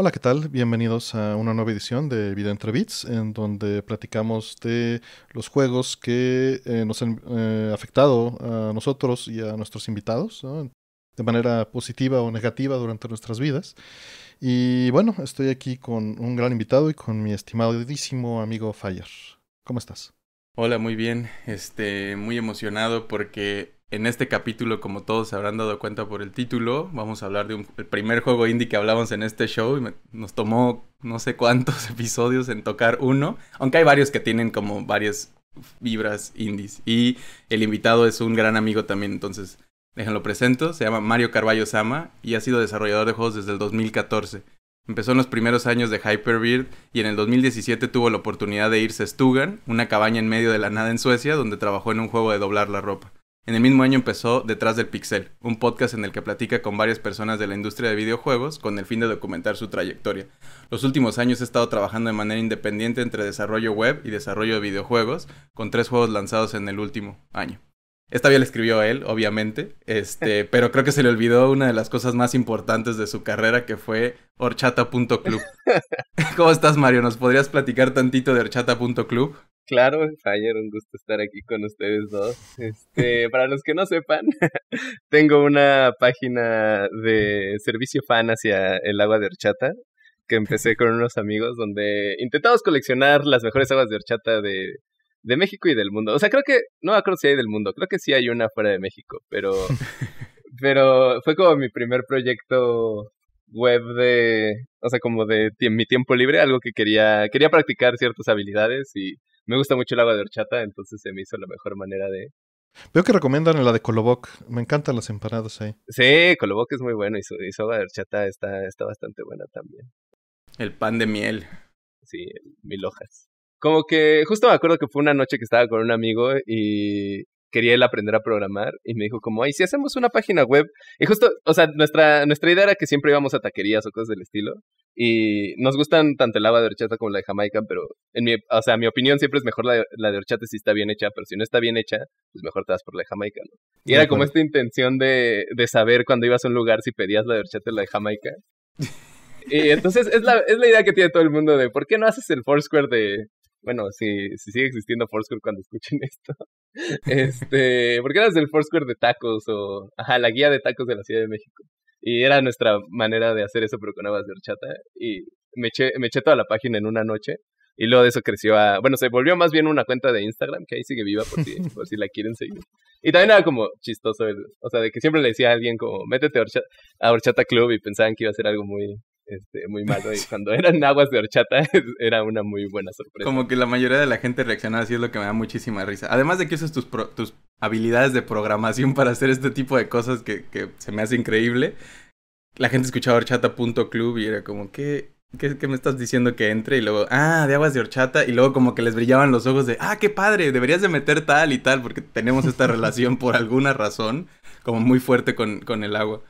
Hola, ¿qué tal? Bienvenidos a una nueva edición de Vida entre Bits, en donde platicamos de los juegos que eh, nos han eh, afectado a nosotros y a nuestros invitados, de manera positiva o negativa durante nuestras vidas. Y bueno, estoy aquí con un gran invitado y con mi estimadísimo amigo Fire. ¿Cómo estás? Hola, muy bien. Este, muy emocionado porque en este capítulo, como todos se habrán dado cuenta por el título, vamos a hablar de un, primer juego indie que hablamos en este show. Y nos tomó no sé cuántos episodios en tocar uno, aunque hay varios que tienen como varias vibras indies. Y el invitado es un gran amigo también, entonces déjenlo presento. Se llama Mario Carballo Sama y ha sido desarrollador de juegos desde el 2014. Empezó en los primeros años de Hyperbeard y en el 2017 tuvo la oportunidad de irse a Stugan, una cabaña en medio de la nada en Suecia, donde trabajó en un juego de doblar la ropa. En el mismo año empezó Detrás del Pixel, un podcast en el que platica con varias personas de la industria de videojuegos con el fin de documentar su trayectoria. Los últimos años he estado trabajando de manera independiente entre desarrollo web y desarrollo de videojuegos, con tres juegos lanzados en el último año. Esta bien la escribió él, obviamente, este, pero creo que se le olvidó una de las cosas más importantes de su carrera, que fue horchata.club. ¿Cómo estás, Mario? ¿Nos podrías platicar tantito de horchata.club? Claro, Fire, un gusto estar aquí con ustedes dos. Este, para los que no sepan, tengo una página de servicio fan hacia el agua de horchata que empecé con unos amigos donde intentamos coleccionar las mejores aguas de horchata de, de México y del mundo. O sea, creo que, no creo que si hay del mundo, creo que sí hay una fuera de México, pero, pero fue como mi primer proyecto web de, o sea, como de mi tiempo libre, algo que quería, quería practicar ciertas habilidades y me gusta mucho el agua de horchata, entonces se me hizo la mejor manera de... Veo que recomiendan la de Coloboc, me encantan los empanados ahí. Sí, Coloboc es muy bueno y su, agua de horchata está, está bastante buena también. El pan de miel. Sí, mil hojas. Como que justo me acuerdo que fue una noche que estaba con un amigo y quería él aprender a programar y me dijo como, ay, si hacemos una página web. Y justo, o sea, nuestra, nuestra idea era que siempre íbamos a taquerías o cosas del estilo. Y nos gustan tanto el agua de horchata como la de Jamaica, pero en mi, o sea, mi opinión siempre es mejor la de, la horchata si está bien hecha, pero si no está bien hecha, pues mejor te vas por la de Jamaica, Y era como esta intención de, de saber cuando ibas a un lugar si pedías la de horchata o la de Jamaica. y entonces es la, es la idea que tiene todo el mundo de por qué no haces el Foursquare de. Bueno, si, si sigue existiendo Foursquare cuando escuchen esto. Este, ¿por qué no haces el Foursquare de tacos o ajá, la guía de tacos de la Ciudad de México? Y era nuestra manera de hacer eso, pero con habas de horchata. Y me eché, me eché toda la página en una noche. Y luego de eso creció a. Bueno, se volvió más bien una cuenta de Instagram, que ahí sigue viva por si, por si la quieren seguir. Y también era como chistoso, el, o sea, de que siempre le decía a alguien como, métete a a Horchata Club y pensaban que iba a ser algo muy, este, muy malo. Y cuando eran aguas de horchata, era una muy buena sorpresa. Como que la mayoría de la gente reaccionaba así, es lo que me da muchísima risa. Además de que usas tus, tus habilidades de programación para hacer este tipo de cosas que, se me hace increíble. La gente escuchaba horchata.club y era como, ¿qué, ¿qué, me estás diciendo que entre? Y luego, ah, de aguas de horchata. Y luego como que les brillaban los ojos de, ah, qué padre, deberías de meter tal y tal, porque tenemos esta relación por alguna razón como muy fuerte con, con el agua.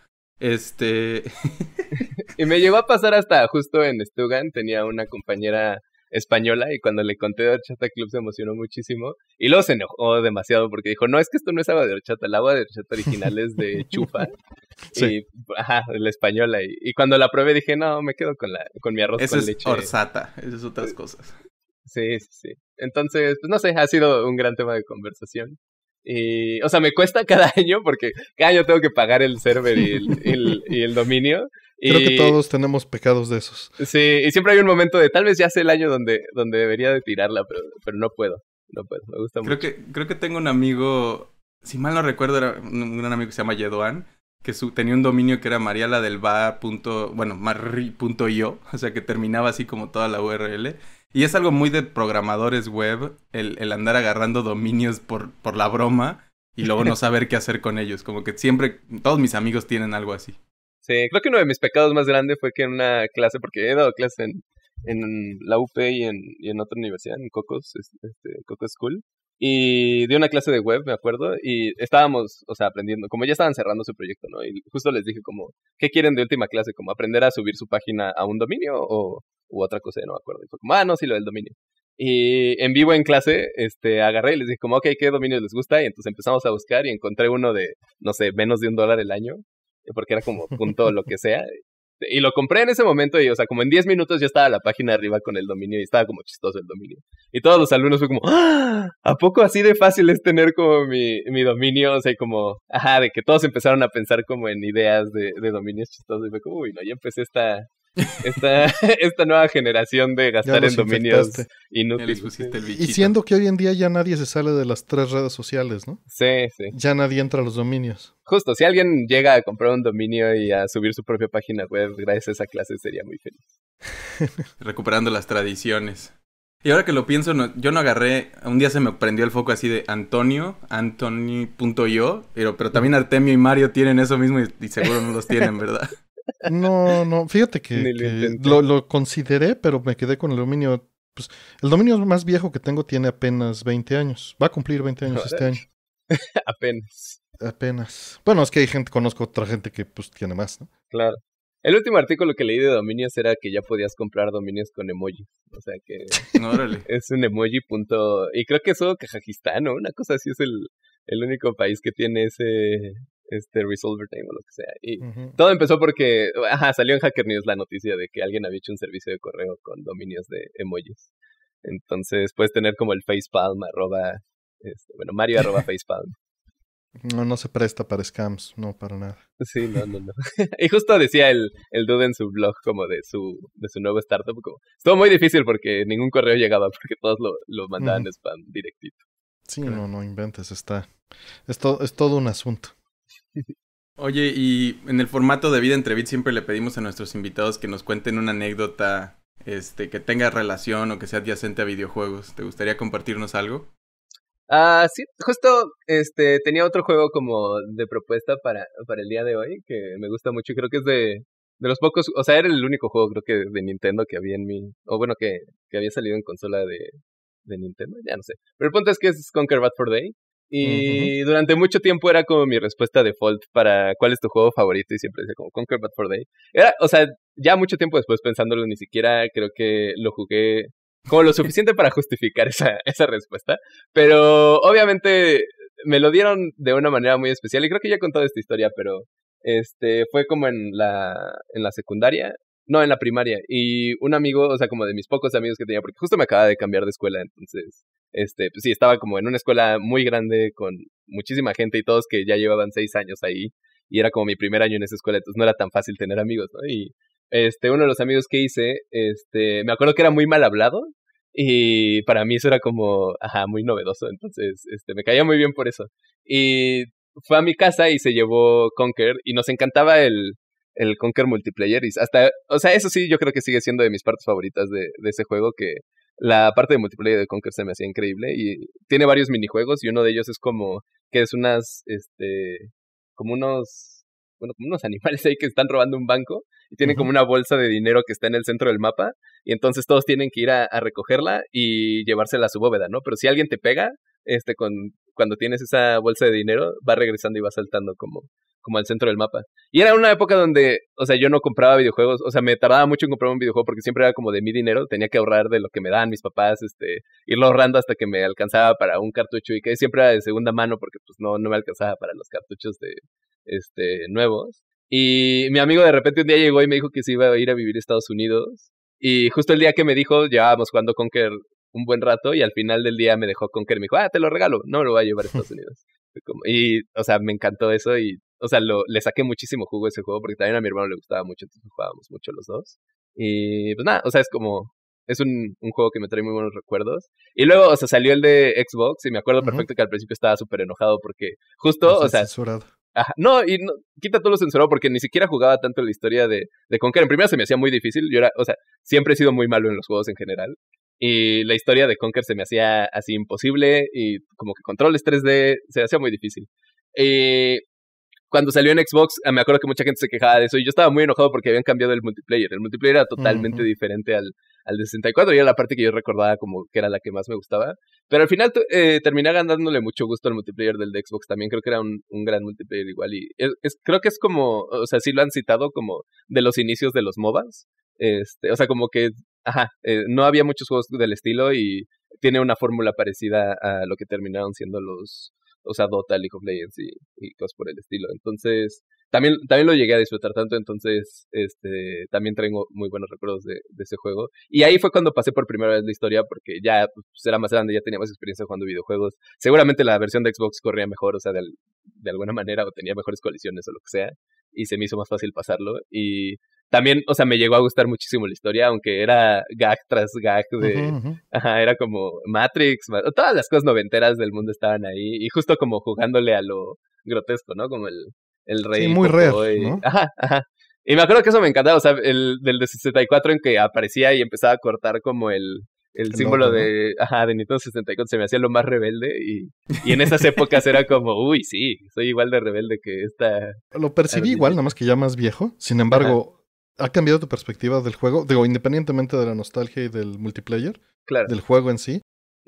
Este. y me llegó a pasar hasta justo en Stugan, tenía una compañera española y cuando le conté de Horchata Club se emocionó muchísimo y luego se enojó demasiado porque dijo, no, es que esto no es agua de horchata, el agua de horchata original es de chufa sí. y, ajá, la española y, cuando la probé dije, no, me quedo con, la, con mi arroz Eso con es leche. esas otras eh, cosas. Sí, sí, sí. Entonces, pues no sé, ha sido un gran tema de conversación. Y, o sea, me cuesta cada año porque cada año tengo que pagar el server y el, y el dominio. Creo que todos tenemos pecados de esos. Sí, y siempre hay un momento de tal vez ya sea el año donde, donde debería de tirarla, pero, pero no puedo. No puedo, me gusta creo mucho. Que, creo que tengo un amigo, si mal no recuerdo, era un gran amigo que se llama Yedoan, que su, tenía un dominio que era mariala bueno, o sea que terminaba así como toda la URL. Y es algo muy de programadores web, el, el andar agarrando dominios por, por la broma y luego no saber qué hacer con ellos. Como que siempre, todos mis amigos tienen algo así. Sí, creo que uno de mis pecados más grandes fue que en una clase, porque he dado clases en, en la UP y en, en otra universidad, en Cocos, este, Cocos School. Y di una clase de web, me acuerdo, y estábamos, o sea, aprendiendo, como ya estaban cerrando su proyecto, ¿no? Y justo les dije como, ¿qué quieren de última clase? Como aprender a subir su página a un dominio o, u otra cosa, no me acuerdo. Y fue como, ah, no, sí, lo del dominio. Y en vivo en clase, este, agarré y les dije como, ok, ¿qué dominio les gusta? Y entonces empezamos a buscar y encontré uno de, no sé, menos de un dólar el año, eh, porque era como punto lo que sea. Y lo compré en ese momento y, o sea, como en 10 minutos ya estaba la página arriba con el dominio y estaba como chistoso el dominio. Y todos los alumnos fue como, ¡Ah! ¿a poco así de fácil es tener como mi, mi dominio? O sea, como, ajá, de que todos empezaron a pensar como en ideas de, de dominios chistosos. Y fue como, uy, no, ya empecé esta, esta, esta nueva generación de gastar en dominios inútiles. Y siendo que hoy en día ya nadie se sale de las tres redes sociales, ¿no? Sí, sí. Ya nadie entra a los dominios. Justo, si alguien llega a comprar un dominio y a subir su propia página web gracias a esa clase, sería muy feliz. Recuperando las tradiciones. Y ahora que lo pienso, yo no agarré, un día se me prendió el foco así de Antonio, Anthony.io, pero, pero también Artemio y Mario tienen eso mismo y seguro no los tienen, ¿verdad? No, no, fíjate que, lo, consideré, pero me quedé con el dominio. Pues, el dominio más viejo que tengo tiene apenas 20 años. Va a cumplir 20 años este año. apenas. Apenas. Bueno, es que hay gente, conozco otra gente que pues tiene más, ¿no? Claro. El último artículo que leí de dominios era que ya podías comprar dominios con emojis. O sea que no, es un emoji punto... Y creo que solo Kajajistán, o una cosa así es el, el único país que tiene ese, este Resolver time o lo que sea. Y todo empezó porque, ajá, salió en Hacker News la noticia de que alguien había hecho un servicio de correo con dominios de emojis. Entonces puedes tener como el facepalm arroba, este, bueno, mario arroba facepalm. No, no se presta para scams, no, para nada. Sí, no, no, no. y justo decía el, el dude en su blog como de su, de su nuevo startup, como, estuvo muy difícil porque ningún correo llegaba, porque todos lo, lo mandaban spam directito. Sí, no, no inventes, está, es, es todo un asunto. Oye, y en el formato de Vida entrevista siempre le pedimos a nuestros invitados que nos cuenten una anécdota este, que tenga relación o que sea adyacente a videojuegos. ¿Te gustaría compartirnos algo? Ah, sí, justo este, tenía otro juego como de propuesta para, para el día de hoy que me gusta mucho y creo que es de, de los pocos, o sea, era el único juego creo que de Nintendo que había en mi, o bueno, que, que había salido en consola de, de Nintendo, ya no sé. Pero el punto es que es Conquer Bad for Day, y durante mucho tiempo era como mi respuesta default para cuál es tu juego favorito y siempre decía como Conquer Bad for Day. Era, o sea, ya mucho tiempo después pensándolo ni siquiera creo que lo jugué como lo suficiente para justificar esa, esa respuesta. Pero obviamente me lo dieron de una manera muy especial y creo que ya he contado esta historia, pero este fue como en la, en la secundaria. No, en la primaria. Y un amigo, o sea, como de mis pocos amigos que tenía, porque justo me acaba de cambiar de escuela, entonces este, pues sí, estaba como en una escuela muy grande con muchísima gente y todos que ya llevaban seis años ahí. Y era como mi primer año en esa escuela, entonces no era tan fácil tener amigos, ¿no? Y este, uno de los amigos que hice, este, me acuerdo que era muy mal hablado y para mí eso era como, ajá, muy novedoso, entonces, este, me caía muy bien por eso. Y fue a mi casa y se llevó Conker y nos encantaba el, el Conker Multiplayer. Y hasta, o sea, eso sí, yo creo que sigue siendo de mis partes favoritas de, de ese juego, que la parte de multiplayer de Conquer se me hacía increíble y tiene varios minijuegos y uno de ellos es como que es unas, este, como unos, bueno, como unos animales ahí que están robando un banco y tienen como una bolsa de dinero que está en el centro del mapa y entonces todos tienen que ir a, recogerla y llevársela a su bóveda, ¿no? Pero si alguien te pega, este, con, cuando tienes esa bolsa de dinero, va regresando y va saltando como como al centro del mapa. Y era una época donde, o sea, yo no compraba videojuegos, o sea, me tardaba mucho en comprar un videojuego porque siempre era como de mi dinero, tenía que ahorrar de lo que me dan mis papás, este, irlo ahorrando hasta que me alcanzaba para un cartucho y que siempre era de segunda mano porque pues no, no me alcanzaba para los cartuchos de, este, nuevos. Y mi amigo de repente un día llegó y me dijo que se iba a ir a vivir a Estados Unidos. Y justo el día que me dijo, llevábamos jugando Conker un buen rato y al final del día me dejó Conker y me dijo, ah, te lo regalo, no lo voy a llevar a Estados Unidos. y, o sea, me encantó eso y o sea, lo, le saqué muchísimo jugo a ese juego porque también a mi hermano le gustaba mucho, entonces jugábamos mucho los dos. Y pues nada, o sea, es como, es un, juego que me trae muy buenos recuerdos. Y luego, o sea, salió el de Xbox y me acuerdo perfecto que al principio estaba súper enojado porque justo, o sea... Censurado. Ajá, no, y no, quita todo lo censurado porque ni siquiera jugaba tanto la historia de, de Conker. En primera se me hacía muy difícil, yo era, o sea, siempre he sido muy malo en los juegos en general. Y la historia de Conker se me hacía así imposible y como que controles 3D se hacía muy difícil. Y cuando salió en Xbox, ah, me acuerdo que mucha gente se quejaba de eso y yo estaba muy enojado porque habían cambiado el multiplayer. El multiplayer era totalmente diferente al, al de 64 y era la parte que yo recordaba como que era la que más me gustaba. Pero al final eh, terminé ganándole mucho gusto al multiplayer del de Xbox también. Creo que era un, un gran multiplayer igual y creo que es como, o sea, sí lo han citado como de los inicios de los MOBAs. Este, o sea, como que, ajá, eh, no había muchos juegos del estilo y tiene una fórmula parecida a lo que terminaron siendo los, o sea, Dota, League of Legends y, y cosas por el estilo. Entonces, también, también lo llegué a disfrutar tanto, entonces este, también tengo muy buenos recuerdos de, ese juego. Y ahí fue cuando pasé por primera vez la historia, porque ya pues, era más grande, ya tenía más experiencia jugando videojuegos. Seguramente la versión de Xbox corría mejor, o sea, de, de alguna manera, o tenía mejores colisiones o lo que sea, y se me hizo más fácil pasarlo. Y también, o sea, me llegó a gustar muchísimo la historia, aunque era gag tras gag de... era como Matrix, todas las cosas noventeras del mundo estaban ahí y justo como jugándole a lo grotesco, ¿no? Como el, el rey. Sí, muy y... Ajá, ajá. Y me acuerdo que eso me encantaba, o sea, el del de 64 en que aparecía y empezaba a cortar como el, el símbolo de, ajá, de Nintendo 64 se me hacía lo más rebelde y, y en esas épocas era como, uy, sí, soy igual de rebelde que esta. Lo percibí igual, nada más que ya más viejo. Sin embargo, ¿Ha cambiado tu perspectiva del juego? Digo, independientemente de la nostalgia y del multiplayer. Del juego en sí.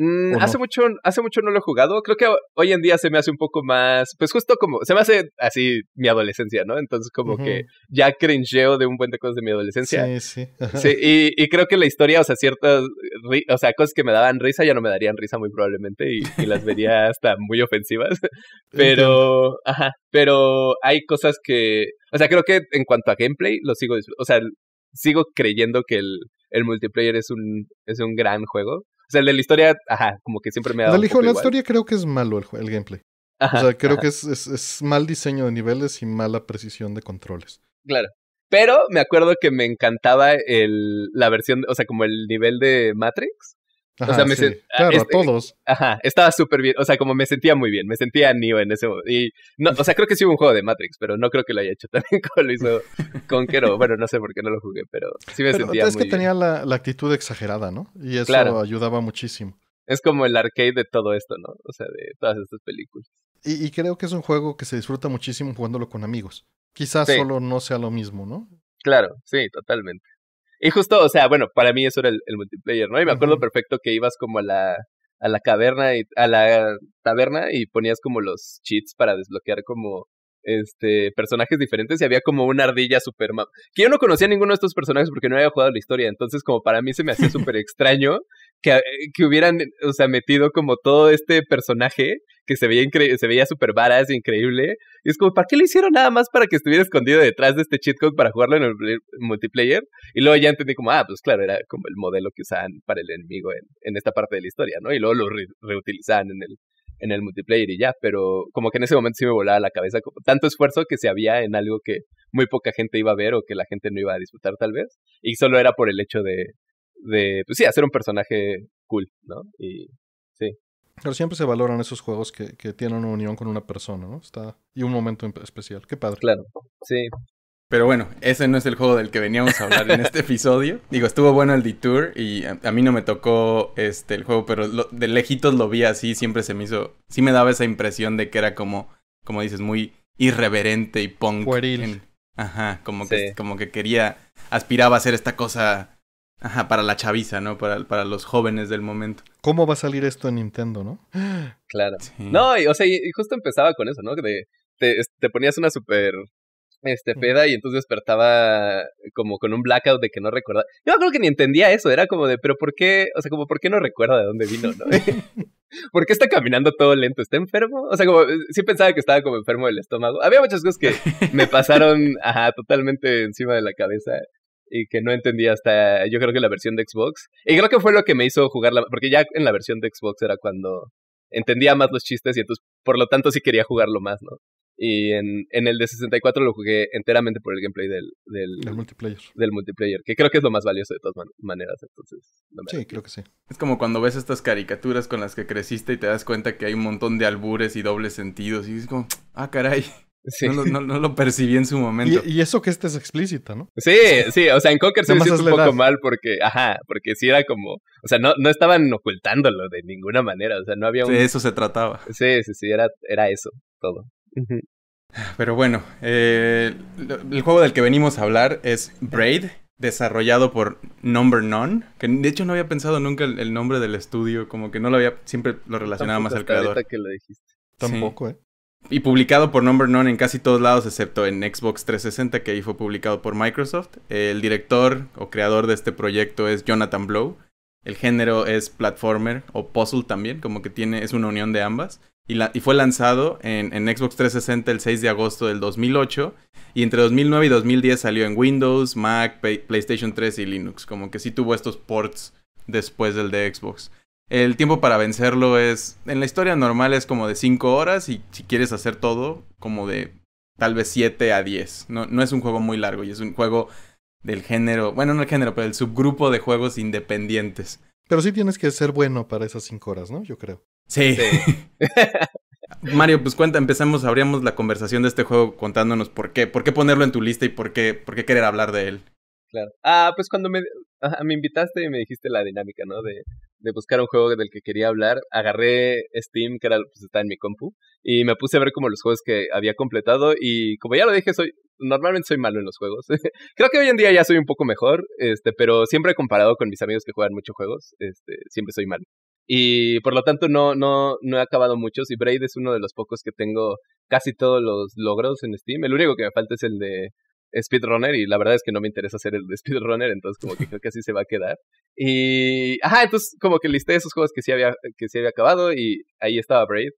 Mm, hace, mucho, hace mucho no lo he jugado. Creo que hoy en día se me hace un poco más. Pues justo como. Se me hace así mi adolescencia, ¿no? Entonces, como que ya cringeo de un buen de cosas de mi adolescencia. Sí, sí. sí y, y, creo que la historia, o sea, ciertas. O sea, cosas que me daban risa ya no me darían risa muy probablemente y, y las vería hasta muy ofensivas. Pero. Ajá. Pero hay cosas que. O sea, creo que en cuanto a gameplay, lo sigo. O sea, sigo creyendo que el el multiplayer es un, es un gran juego sea, el de la historia, ajá, como que siempre me ha dado. El de la historia creo que es malo el, gameplay. Ajá, o sea, creo que es, es mal diseño de niveles y mala precisión de controles. Claro. Pero me acuerdo que me encantaba el, la versión, o sea, como el nivel de Matrix, o sea, me ah, claro, este, todos. Ajá, estaba súper bien. O sea, como me sentía muy bien. Me sentía Neo en ese momento. Y no, o sea, creo que sí hubo un juego de Matrix, pero no creo que lo haya hecho también como lo hizo Kero, Bueno, no sé por qué no lo jugué, pero sí me sentía bien. Es que tenía la, actitud exagerada, ¿no? Y eso ayudaba muchísimo. Es como el arcade de todo esto, ¿no? O sea, de todas estas películas. Y, creo que es un juego que se disfruta muchísimo jugándolo con amigos. Quizás solo no sea lo mismo, ¿no? Claro, sí, totalmente. Y justo, o sea, bueno, para mí eso era el, multiplayer, ¿no? Y me acuerdo perfecto que ibas como a la, a la caverna y a la taberna y ponías como los cheats para desbloquear como este, personajes diferentes y había como una ardilla super... Que yo no conocía ninguno de estos personajes porque no había jugado la historia, entonces como para mí se me hacía súper extraño que, eh, que, hubieran, o sea, metido como todo este personaje que se veía, increíble se veía súper varas, e increíble. Y es como, ¿para qué lo hicieron nada más para que estuviera escondido detrás de este cheatcode para jugarlo en el multiplayer? Y luego ya entendí como, ah, pues claro, era como el modelo que usaban para el enemigo en, en esta parte de la historia, ¿no? Y luego lo reutilizaban en el, en el multiplayer y ya, pero como que en ese momento sí me volaba la cabeza como tanto esfuerzo que se había en algo que muy poca gente iba a ver o que la gente no iba a disfrutar tal vez, y solo era por el hecho de, de pues sí, hacer un personaje cool, ¿no? Y sí. Pero siempre se valoran esos juegos que, que tienen una unión con una persona, ¿no? Está, y un momento especial. Qué padre. Claro, sí. Pero bueno, ese no es el juego del que veníamos a hablar en este episodio. Digo, estuvo bueno el Detour y a, mí no me tocó este el juego, pero de lejitos lo vi así, siempre se me hizo, sí me daba esa impresión de que era como, como dices, muy irreverente y punk. ajá, como que, como que quería, aspiraba a hacer esta cosa, ajá, para la chaviza, ¿no? Para, para los jóvenes del momento. ¿Cómo va a salir esto en Nintendo, no? Claro. No, o sea, y, justo empezaba con eso, ¿no? De, te, te, ponías una super este, peda y entonces despertaba como con un blackout de que no recordaba. Yo creo que ni entendía eso, era como de, pero ¿por qué? O sea, como, ¿por qué no recuerda de dónde vino, no? ¿Por qué está caminando todo lento? ¿Está enfermo? O sea, como, eh, sí pensaba que estaba como enfermo del estómago. Había muchas cosas que me pasaron, ajá, totalmente encima de la cabeza y que no entendía hasta, yo creo que la versión de Xbox. Y creo que fue lo que me hizo jugarla porque ya en la versión de Xbox era cuando entendía más los chistes y entonces, por lo tanto, sí quería jugarlo más, ¿no? Y en, el de 64 lo jugué enteramente por el gameplay del, del, multiplayer. Del multiplayer, que creo que es lo más valioso de todas maneras. Entonces, sí, creo que sí. Es como cuando ves estas caricaturas con las que creciste y te das cuenta que hay un montón de albures y dobles sentidos. Y es como, ah, caray. No, lo percibí en su momento. Y, eso que este es explícita, ¿no? Sí, sí, o sea, en Cocker se me un poco mal porque, ajá, porque sí era como, o sea, no, no estaban ocultándolo de ninguna manera, o sea, no había un... De eso se trataba. Sí, sí, sí, era, era eso, todo. Pero bueno, eh, el juego del que venimos a hablar es Braid, desarrollado por Number None, que de hecho no había pensado nunca el, nombre del estudio, como que no lo había, siempre lo relacionaba más al creador. Que lo dijiste. Tampoco, ¿eh? Y publicado por Number None en casi todos lados, excepto en Xbox 360, que ahí fue publicado por Microsoft. El director o creador de este proyecto es Jonathan Blow. El género es platformer o puzzle también, como que tiene, es una unión de ambas y, fue lanzado en, Xbox 360 el 6 de agosto del 2008 y entre 2009 y 2010 salió en Windows, Mac, PlayStation 3 y Linux. Como que sí tuvo estos ports después del de Xbox. El tiempo para vencerlo es, en la historia normal es como de 5 horas y si quieres hacer todo, como de tal vez 7 a 10. No, no es un juego muy largo y es un juego del género, bueno, no el género, pero el subgrupo de juegos independientes. Pero sí tienes que ser bueno para esas cinco horas, ¿no? Yo creo. Sí. Mario, pues cuenta, empezamos, abríamos la conversación de este juego contándonos por qué, por qué ponerlo en tu lista y por qué, por qué querer hablar de él. Claro. Ah, pues cuando me, me invitaste y me dijiste la dinámica, ¿no? De de buscar un juego del que quería hablar, agarré Steam, que era, pues, está en mi compu, y me puse a ver como los juegos que había completado y como ya lo dije, soy normalmente soy malo en los juegos. Creo que hoy en día ya soy un poco mejor, este, pero siempre he comparado con mis amigos que juegan muchos juegos, este, siempre soy malo. Y por lo tanto no, no, no he acabado muchos y Braid es uno de los pocos que tengo casi todos los logros en Steam. El único que me falta es el de speedrunner y la verdad es que no me interesa hacer el speedrunner, entonces como que creo que así se va a quedar. Y, ajá, entonces como que listé esos juegos que sí había, que sí había acabado y ahí estaba Braid.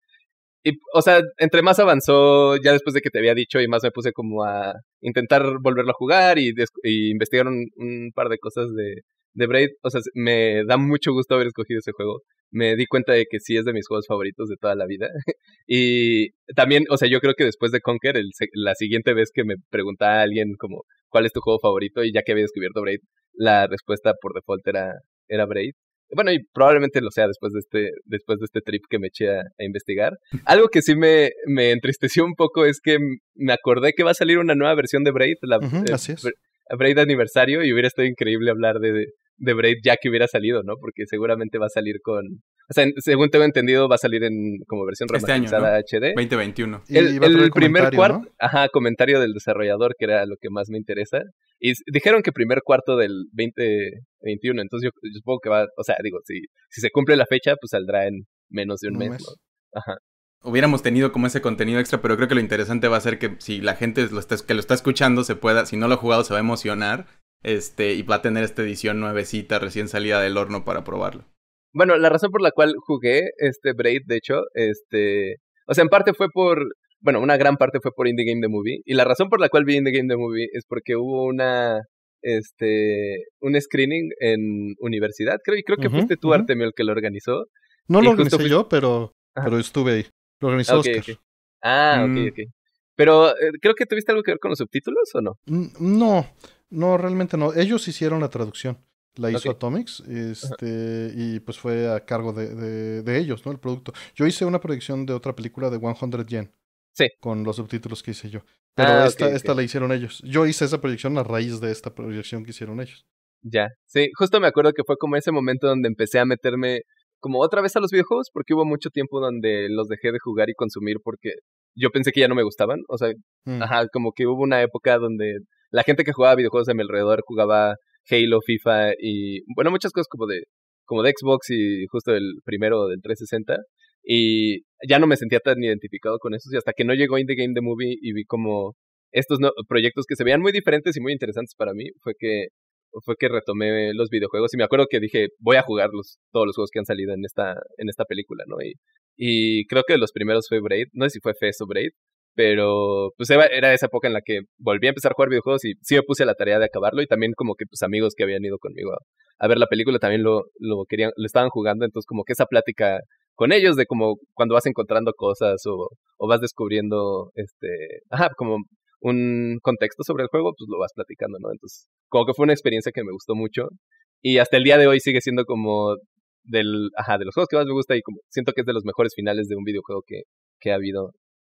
Y, o sea, entre más avanzó, ya después de que te había dicho, y más me puse como a intentar volverlo a jugar y, y investigar un, par de cosas de, de Braid. O sea, me da mucho gusto haber escogido ese juego me di cuenta de que sí es de mis juegos favoritos de toda la vida. y también, o sea, yo creo que después de Conquer, el, la siguiente vez que me preguntaba a alguien como, ¿cuál es tu juego favorito? Y ya que había descubierto Braid, la respuesta por default era, era Braid. Bueno, y probablemente lo sea después de este, después de este trip que me eché a, investigar. Algo que sí me, me, entristeció un poco es que me acordé que va a salir una nueva versión de Braid, la, eh, Braid Aniversario, y hubiera estado increíble hablar de, de Braid ya que hubiera salido, ¿no? Porque seguramente va a salir con. O sea, según tengo entendido, va a salir en como versión remasterizada año, HD. 2021. El, primer cuarto. Ajá, comentario del desarrollador, que era lo que más me interesa. Y dijeron que primer cuarto del 2021. Entonces yo, supongo que va. O sea, digo, si, si se cumple la fecha, pues saldrá en menos de un, mes. Ajá hubiéramos tenido como ese contenido extra, pero creo que lo interesante va a ser que si la gente que lo está escuchando se pueda, si no lo ha jugado se va a emocionar este, y va a tener esta edición nuevecita recién salida del horno para probarlo. Bueno, la razón por la cual jugué este Braid, de hecho, este, o sea, en parte fue por, bueno, una gran parte fue por Indie Game The Movie, y la razón por la cual vi Indie Game The Movie es porque hubo una, este, un screening en universidad, creo, y creo que fuiste tú, Artemio, el que lo organizó. No lo organizé yo, pero, pero estuve ahí. Lo organizó Oscar. Ah, ok, mm. ok. Pero eh, creo que tuviste algo que ver con los subtítulos o no? No, no, realmente no. Ellos hicieron la traducción. La hizo Atomics este, y pues fue a cargo de, de, ellos, ¿no? El producto. Yo hice una proyección de otra película de 100 Yen. Sí. Con los subtítulos que hice yo. Pero ah, esta, esta la hicieron ellos. Yo hice esa proyección a raíz de esta proyección que hicieron ellos. Ya, sí. Justo me acuerdo que fue como ese momento donde empecé a meterme como otra vez a los videojuegos porque hubo mucho tiempo donde los dejé de jugar y consumir porque yo pensé que ya no me gustaban. O sea, mm. ajá, como que hubo una época donde la gente que jugaba videojuegos de mi alrededor jugaba Halo, FIFA y, bueno, muchas cosas como de, como de Xbox y justo el primero del 360. Y ya no me sentía tan identificado con eso y hasta que no llegó Indie Game The Movie y vi como estos proyectos que se veían muy diferentes y muy interesantes para mí, fue que fue que retomé los videojuegos y me acuerdo que dije, voy a jugar todos los juegos que han salido en esta, en esta película, ¿no? Y, y creo que los primeros fue Braid, no sé si fue Fez o Braid, pero pues era esa época en la que volví a empezar a jugar videojuegos y sí me puse a la tarea de acabarlo y también como que tus pues, amigos que habían ido conmigo a, ver la película también lo, lo querían, lo estaban jugando, entonces como que esa plática con ellos de como cuando vas encontrando cosas o, o vas descubriendo este, ajá, como un contexto sobre el juego, pues lo vas platicando, ¿no? Entonces, como que fue una experiencia que me gustó mucho y hasta el día de hoy sigue siendo como del, ajá, de los juegos que más me gusta y como siento que es de los mejores finales de un videojuego que, que ha habido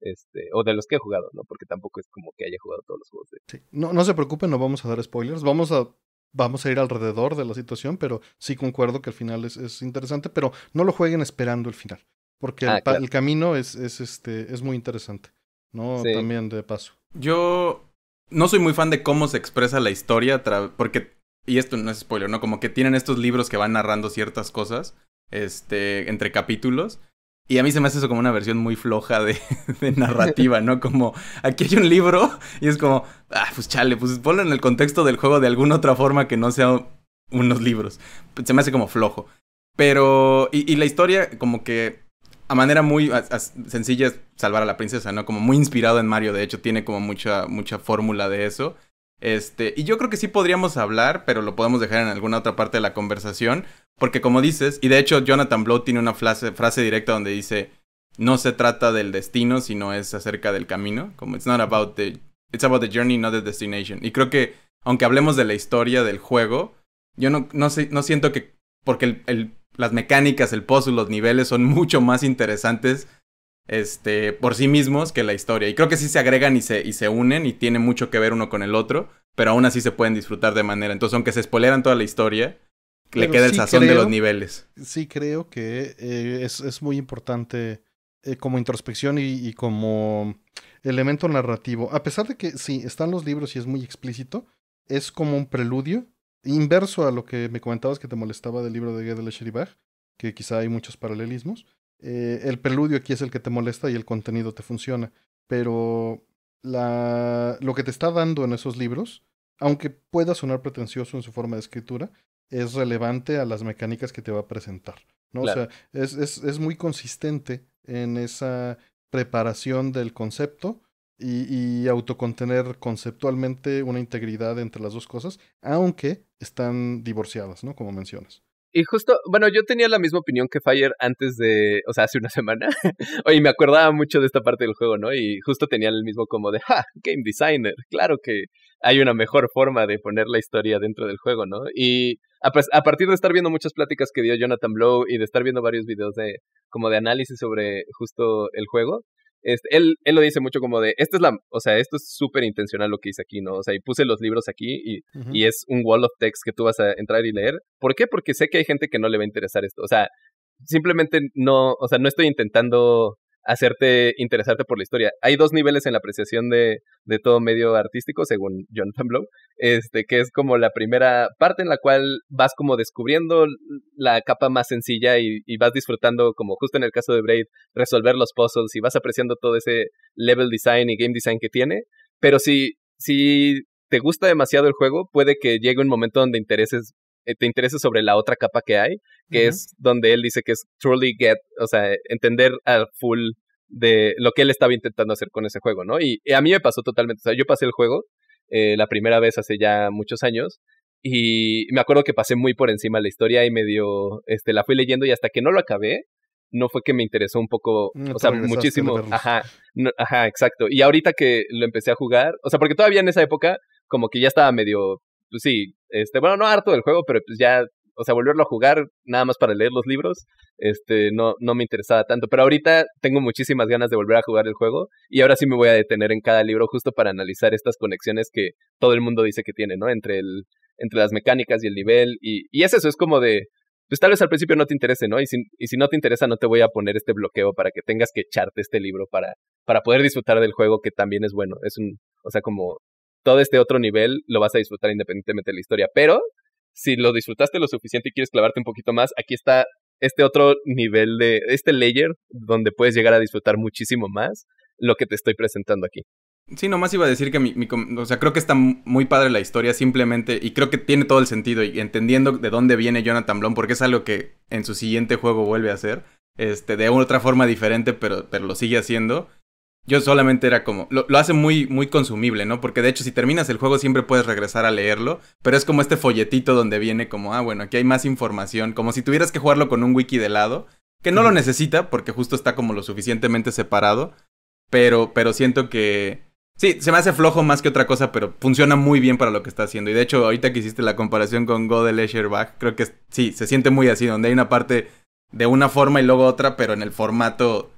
este, o de los que he jugado, ¿no? Porque tampoco es como que haya jugado todos los juegos. No, no se preocupen, no vamos a dar spoilers. Vamos a vamos a ir alrededor de la situación, pero sí concuerdo que el final es, interesante, pero no lo jueguen esperando el final, porque el, ah, camino es, es, este, es muy interesante, ¿no? También de paso. Yo no soy muy fan de cómo se expresa la historia, porque, y esto no es spoiler, ¿no? Como que tienen estos libros que van narrando ciertas cosas, este, entre capítulos, y a mí se me hace eso como una versión muy floja de, narrativa, ¿no? Como aquí hay un libro y es como, ah, pues chale, pues ponlo en el contexto del juego de alguna otra forma que no sean unos libros. Se me hace como flojo. Pero, y, la historia como que a manera muy sencilla es salvar a la princesa, ¿no? Como muy inspirado en Mario, de hecho, tiene como mucha, mucha fórmula de eso. Este, y yo creo que sí podríamos hablar, pero lo podemos dejar en alguna otra parte de la conversación, porque como dices, y de hecho Jonathan Blow tiene una frase, directa donde dice, no se trata del destino, sino es acerca del camino, como it's not about the, it's about the journey, not the destination. Y creo que, aunque hablemos de la historia del juego, yo no, no, sé, no siento que, porque el, el, las mecánicas, el puzzle, los niveles son mucho más interesantes este, por sí mismos que la historia. Y creo que sí se agregan y se, unen y tienen mucho que ver uno con el otro, pero aún así se pueden disfrutar de manera. Entonces, aunque se spoileran toda la historia, le queda el sazón de los niveles. Sí, creo que eh, es, muy importante eh, como introspección y, como elemento narrativo. A pesar de que sí, están los libros y es muy explícito, es como un preludio inverso a lo que me comentabas que te molestaba del libro de Guillermo Sheribach que quizá hay muchos paralelismos eh, el preludio aquí es el que te molesta y el contenido te funciona. Pero lo que te está dando en esos libros, aunque pueda sonar pretencioso en su forma de escritura, es relevante a las mecánicas que te va a presentar. ¿no? O sea, es, muy consistente en esa preparación del concepto y, y, autocontener conceptualmente una integridad entre las dos cosas, aunque están divorciadas, ¿no? Como mencionas y justo, bueno, yo tenía la misma opinión que Fire antes de, o sea, hace una semana. Oye, me acordaba mucho de esta parte del juego, ¿no? Y justo tenía el mismo como de, game designer, claro que hay una mejor forma de poner la historia dentro del juego, ¿no? Y a, a partir de estar viendo muchas pláticas que dio Jonathan Blow y de estar viendo varios videos de como de análisis sobre justo el juego, él, él lo dice mucho como de, esto es la, o sea, esto es súper intencional lo que hice aquí, ¿no? O sea, y puse los libros aquí y, y, es un wall of text que tú vas a entrar y leer. ¿Por qué? Porque sé que hay gente que no le va a interesar esto. O sea, simplemente no, o sea, no estoy intentando hacerte interesarte por la historia. Hay dos niveles en la apreciación de, de, todo medio artístico, según John Blow, este, que es como la primera parte en la cual vas como descubriendo la capa más sencilla y, y vas disfrutando, como justo en el caso de Braid, resolver los puzzles y vas apreciando todo ese level design y game design que tiene. Pero si, si te gusta demasiado el juego, puede que llegue un momento donde intereses eh, te interese sobre la otra capa que hay, que es donde él dice que es truly get, o sea, entender al full de lo que él estaba intentando hacer con ese juego, ¿no? Y, a mí me pasó totalmente, o sea, yo pasé el juego eh, la primera vez hace ya muchos años y me acuerdo que pasé muy por encima la historia y medio, este, la fui leyendo y hasta que no lo acabé, no fue que me interesó un poco, mm, o sea, muchísimo, ajá, ajá, exacto. Y ahorita que lo empecé a jugar, o sea, porque todavía en esa época como que ya estaba medio, pues sí, este, bueno, no harto del juego, pero pues ya, o sea, volverlo a jugar nada más para leer los libros, este, no, no me interesaba tanto. Pero ahorita tengo muchísimas ganas de volver a jugar el juego y ahora sí me voy a detener en cada libro justo para analizar estas conexiones que todo el mundo dice que tiene, ¿no? Entre, el, entre las mecánicas y el nivel. Y, y es eso, es como de, pues tal vez al principio no te interese, ¿no? Y si, y si no te interesa, no te voy a poner este bloqueo para que tengas que echarte este libro para, para poder disfrutar del juego que también es bueno. Es un, o sea, como todo este otro nivel lo vas a disfrutar independientemente de la historia. Pero si lo disfrutaste lo suficiente y quieres clavarte un poquito más, aquí está este otro nivel de, este layer donde puedes llegar a disfrutar muchísimo más lo que te estoy presentando aquí. Sí, nomás iba a decir que mi, o sea, creo que está muy padre la historia simplemente y creo que tiene todo el sentido y entendiendo de dónde viene Jonathan Blom porque es algo que en su siguiente juego vuelve a hacer, este, de otra forma diferente, pero, pero lo sigue haciendo. Yo solamente era como, lo, hace muy, muy consumible, ¿no? Porque de hecho si terminas el juego siempre puedes regresar a leerlo, pero es como este folletito donde viene como, ah, bueno, aquí hay más información, como si tuvieras que jugarlo con un wiki de lado, que no lo necesita porque justo está como lo suficientemente separado, pero, pero siento que... Sí, se me hace flojo más que otra cosa, pero funciona muy bien para lo que está haciendo. Y de hecho, ahorita que hiciste la comparación con Godel creo que sí, se siente muy así, donde hay una parte de una forma y luego otra, pero en el formato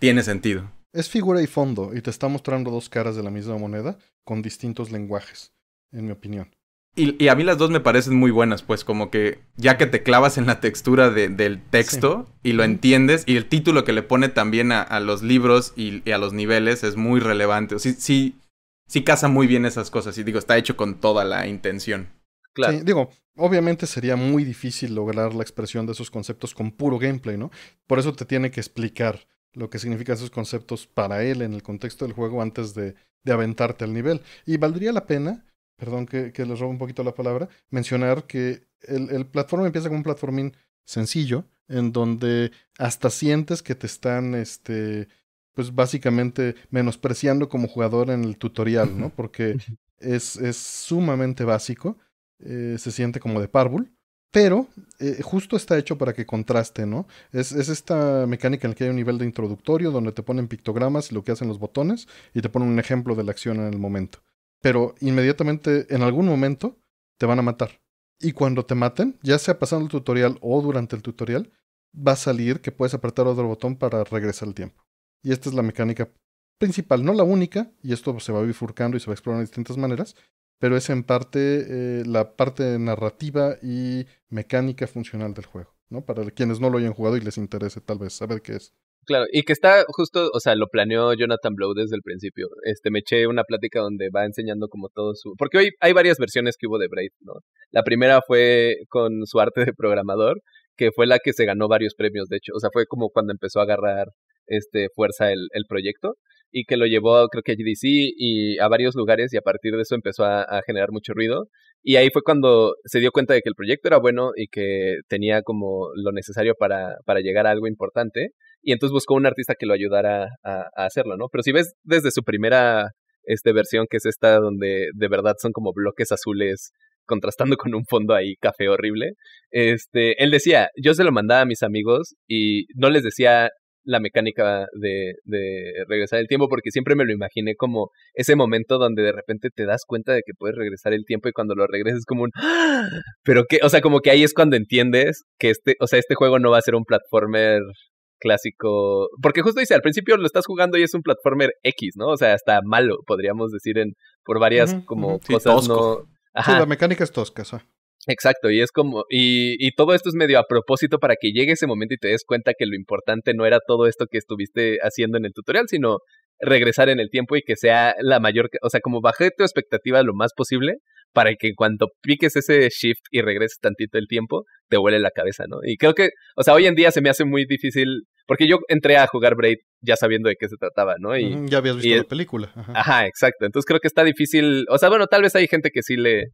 tiene sentido. Es figura y fondo, y te está mostrando dos caras de la misma moneda con distintos lenguajes, en mi opinión. Y, a mí las dos me parecen muy buenas, pues como que ya que te clavas en la textura del texto y lo entiendes, y el título que le pone también a, los libros y, a los niveles es muy relevante. Sí, sí, sí casa muy bien esas cosas, y digo, está hecho con toda la intención. Claro. Sí, digo, obviamente sería muy difícil lograr la expresión de esos conceptos con puro gameplay, ¿no? Por eso te tiene que explicar lo que significan esos conceptos para él en el contexto del juego antes de, de aventarte al nivel. Y valdría la pena, perdón que, que, les robo un poquito la palabra, mencionar que el, el empieza con un platforming sencillo, en donde hasta sientes que te están, este, pues básicamente menospreciando como jugador en el tutorial, ¿no? Porque es, es sumamente básico, eh, se siente como de parvul, pero eh, justo está hecho para que contraste, ¿no? Es, es, esta mecánica en la que hay un nivel de introductorio donde te ponen pictogramas y lo que hacen los botones y te ponen un ejemplo de la acción en el momento. Pero inmediatamente, en algún momento, te van a matar. Y cuando te maten, ya sea pasando el tutorial o durante el tutorial, va a salir que puedes apretar otro botón para regresar el tiempo. Y esta es la mecánica principal, no la única, y esto se va bifurcando y se va explorando de distintas maneras, pero es en parte eh, la parte narrativa y mecánica funcional del juego, ¿no? Para quienes no lo hayan jugado y les interese tal vez saber qué es. Claro, y que está justo, o sea, lo planeó Jonathan Blow desde el principio. Este, me eché una plática donde va enseñando como todo su... Porque hoy hay varias versiones que hubo de Braid, ¿no? La primera fue con su arte de programador, que fue la que se ganó varios premios, de hecho. O sea, fue como cuando empezó a agarrar este, fuerza el, el proyecto y que lo llevó creo que a GDC y a varios lugares y a partir de eso empezó a, generar mucho ruido. Y ahí fue cuando se dio cuenta de que el proyecto era bueno y que tenía como lo necesario para, llegar a algo importante. Y entonces buscó un artista que lo ayudara a, hacerlo, ¿no? Pero si ves desde su primera este, versión, que es esta donde de verdad son como bloques azules contrastando con un fondo ahí café horrible. Este, él decía, yo se lo mandaba a mis amigos y no les decía la mecánica de, regresar el tiempo, porque siempre me lo imaginé como ese momento donde de repente te das cuenta de que puedes regresar el tiempo y cuando lo regreses como un... Pero que, o sea, como que ahí es cuando entiendes que este, o sea, este juego no va a ser un platformer clásico, porque justo dice, al principio lo estás jugando y es un platformer X, ¿no? O sea, hasta malo, podríamos decir, en por varias como cosas no... la mecánica es tosca, Exacto, y es como, y, todo esto es medio a propósito para que llegue ese momento y te des cuenta que lo importante no era todo esto que estuviste haciendo en el tutorial, sino regresar en el tiempo y que sea la mayor, o sea, como bajé tu expectativa lo más posible para que cuando piques ese shift y regreses tantito el tiempo, te huele la cabeza, ¿no? Y creo que, o sea, hoy en día se me hace muy difícil, porque yo entré a jugar Braid ya sabiendo de qué se trataba, ¿no? Y, ya habías visto la película. ajá. exacto. Entonces creo que está difícil, o sea, bueno, tal vez hay gente que sí le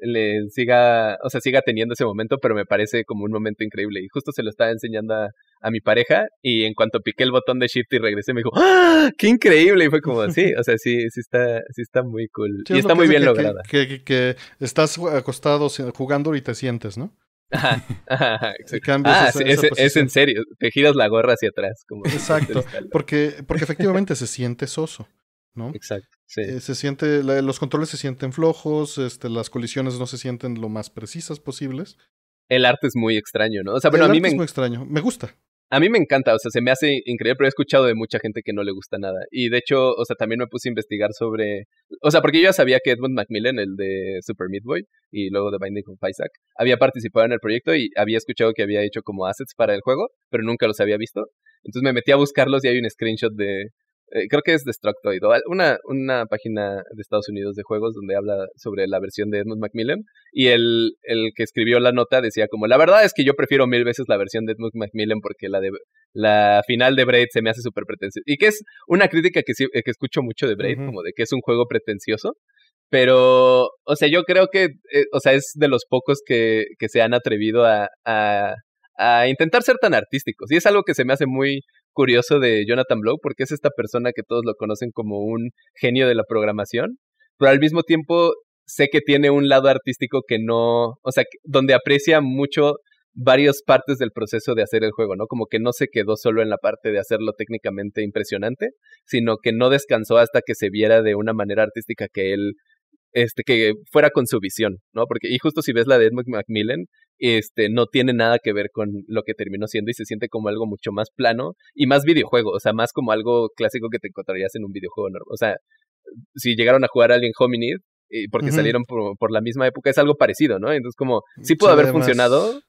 le siga, o sea, siga teniendo ese momento, pero me parece como un momento increíble. Y justo se lo estaba enseñando a, mi pareja y en cuanto piqué el botón de shift y regresé me dijo, ¡Ah, ¡qué increíble! Y fue como, así, o sea, sí, sí está, sí está muy cool. y está muy bien lograda. Que, estás acostado jugando y te sientes, ¿no? Ajá, ah, es, es, en serio, te giras la gorra hacia atrás. Como exacto, porque, porque efectivamente se siente soso. ¿no? Exacto. Eh, se siente, los controles se sienten flojos, este, las colisiones no se sienten lo más precisas posibles. El arte es muy extraño, ¿no? O sea, bueno, a mí me... es muy extraño, me gusta. A mí me encanta, o sea, se me hace increíble, pero he escuchado de mucha gente que no le gusta nada. Y de hecho, o sea, también me puse a investigar sobre. O sea, porque yo ya sabía que Edmund Macmillan, el de Super Meat Boy y luego de Binding of Isaac, había participado en el proyecto y había escuchado que había hecho como assets para el juego, pero nunca los había visto. Entonces me metí a buscarlos y hay un screenshot de, eh, creo que es Destructoid, una, una página de Estados Unidos de juegos donde habla sobre la versión de Edmund Macmillan, y el, el que escribió la nota decía como, la verdad es que yo prefiero mil veces la versión de Edmund Macmillan porque la de la final de Braid se me hace súper pretenciosa, y que es una crítica que, sí, eh, que escucho mucho de Braid, como de que es un juego pretencioso, pero, o sea, yo creo que, eh, o sea, es de los pocos que, que se han atrevido a, a a intentar ser tan artísticos. Y es algo que se me hace muy, curioso de Jonathan Blow, porque es esta persona que todos lo conocen como un genio de la programación, pero al mismo tiempo sé que tiene un lado artístico que no, o sea, donde aprecia mucho varias partes del proceso de hacer el juego, ¿no? Como que no se quedó solo en la parte de hacerlo técnicamente impresionante, sino que no descansó hasta que se viera de una manera artística que él este, que fuera con su visión, ¿no? Porque, y justo si ves la de Edmund Macmillan, este, no tiene nada que ver con lo que terminó siendo y se siente como algo mucho más plano y más videojuego, o sea, más como algo clásico que te encontrarías en un videojuego normal. O sea, si llegaron a jugar a alguien Hominid, eh, porque salieron por, por, la misma época, es algo parecido, ¿no? Entonces, como, sí pudo haber funcionado.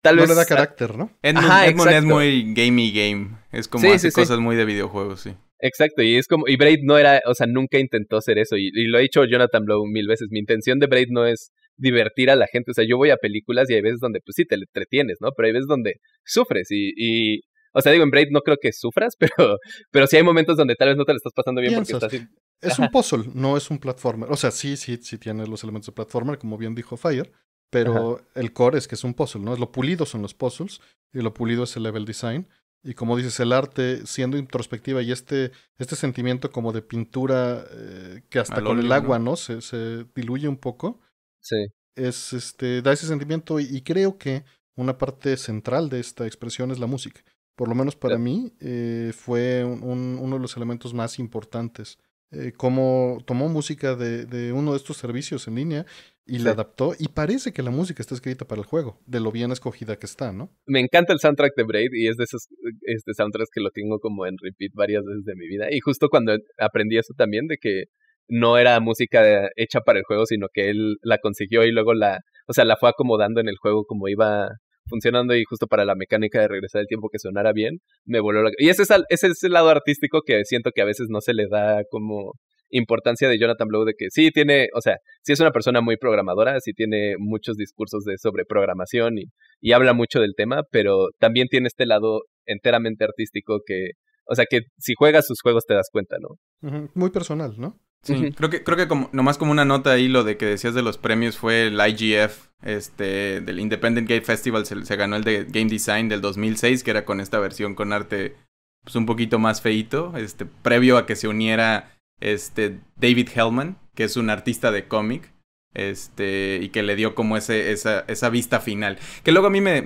Tal vez. No le da carácter, ¿no? Edmund, Ajá, Edmund es muy gamey game. Es como hace cosas muy de videojuegos, sí. Exacto, y es como, y Braid no era, o sea, nunca intentó hacer eso, y, lo ha dicho Jonathan Blow mil veces, mi intención de Braid no es divertir a la gente, o sea, yo voy a películas y hay veces donde, pues sí, te entretienes, ¿no? Pero hay veces donde sufres y, y o sea, digo, en Braid no creo que sufras, pero, pero sí hay momentos donde tal vez no te lo estás pasando bien porque estás... Es un puzzle, no es un platformer, o sea, sí, sí, sí tiene los elementos de platformer, como bien dijo Fire, pero el core es que es un puzzle, ¿no? Es lo pulido son los puzzles y lo pulido es el level design y como dices, el arte siendo introspectiva y este, este sentimiento como de pintura eh, que hasta con el agua, ¿no? Se, se, diluye un poco. Sí. Es, este, da ese sentimiento y, creo que una parte central de esta expresión es la música. Por lo menos para mí eh, fue un, uno de los elementos más importantes eh, cómo tomó música de, uno de estos servicios en línea y la adaptó. Y parece que la música está escrita para el juego, de lo bien escogida que está, ¿no? Me encanta el soundtrack de Braid y es de esos este soundtracks que lo tengo como en repeat varias veces de mi vida. Y justo cuando aprendí eso también, de que no era música hecha para el juego, sino que él la consiguió y luego la, o sea, la fue acomodando en el juego como iba funcionando y justo para la mecánica de regresar el tiempo que sonara bien, me voló la... Y ese es, ese es el lado artístico que siento que a veces no se le da como importancia de Jonathan Blow de que sí tiene, o sea, sí es una persona muy programadora, sí tiene muchos discursos de sobre programación y, y habla mucho del tema, pero también tiene este lado enteramente artístico que, o sea, que si juegas sus juegos te das cuenta, ¿no? Muy personal, ¿no? Sí, creo que, creo que como, nomás como una nota ahí lo de que decías de los premios fue el IGF, este, del Independent Game Festival, se, ganó el de Game Design del 2006, que era con esta versión con arte, pues un poquito más feito, este, previo a que se uniera, este, David Hellman, que es un artista de cómic, este, y que le dio como ese, esa, esa vista final, que luego a mí me,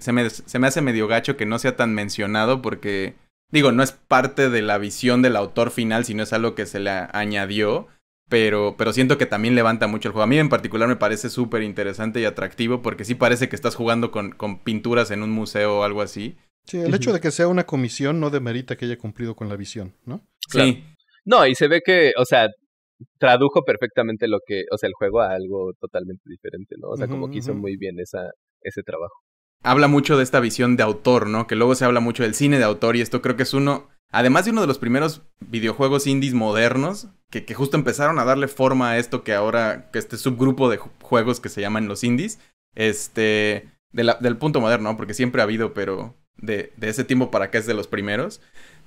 se me hace medio gacho que no sea tan mencionado porque... Digo, no es parte de la visión del autor final, sino es algo que se le añadió. Pero, pero siento que también levanta mucho el juego. A mí en particular me parece súper interesante y atractivo porque sí parece que estás jugando con, con pinturas en un museo o algo así. Sí, el hecho de que sea una comisión no demerita que haya cumplido con la visión, ¿no? Sí. No, y se ve que, o sea, tradujo perfectamente lo que, o sea, el juego a algo totalmente diferente, ¿no? O sea, como que hizo muy bien esa, ese trabajo habla mucho de esta visión de autor, ¿no? Que luego se habla mucho del cine de autor y esto creo que es uno, además de uno de los primeros videojuegos indies modernos, que, justo empezaron a darle forma a esto que ahora, que este subgrupo de juegos que se llaman los indies, este, del punto moderno, porque siempre ha habido, pero de, ese tiempo para acá es de los primeros.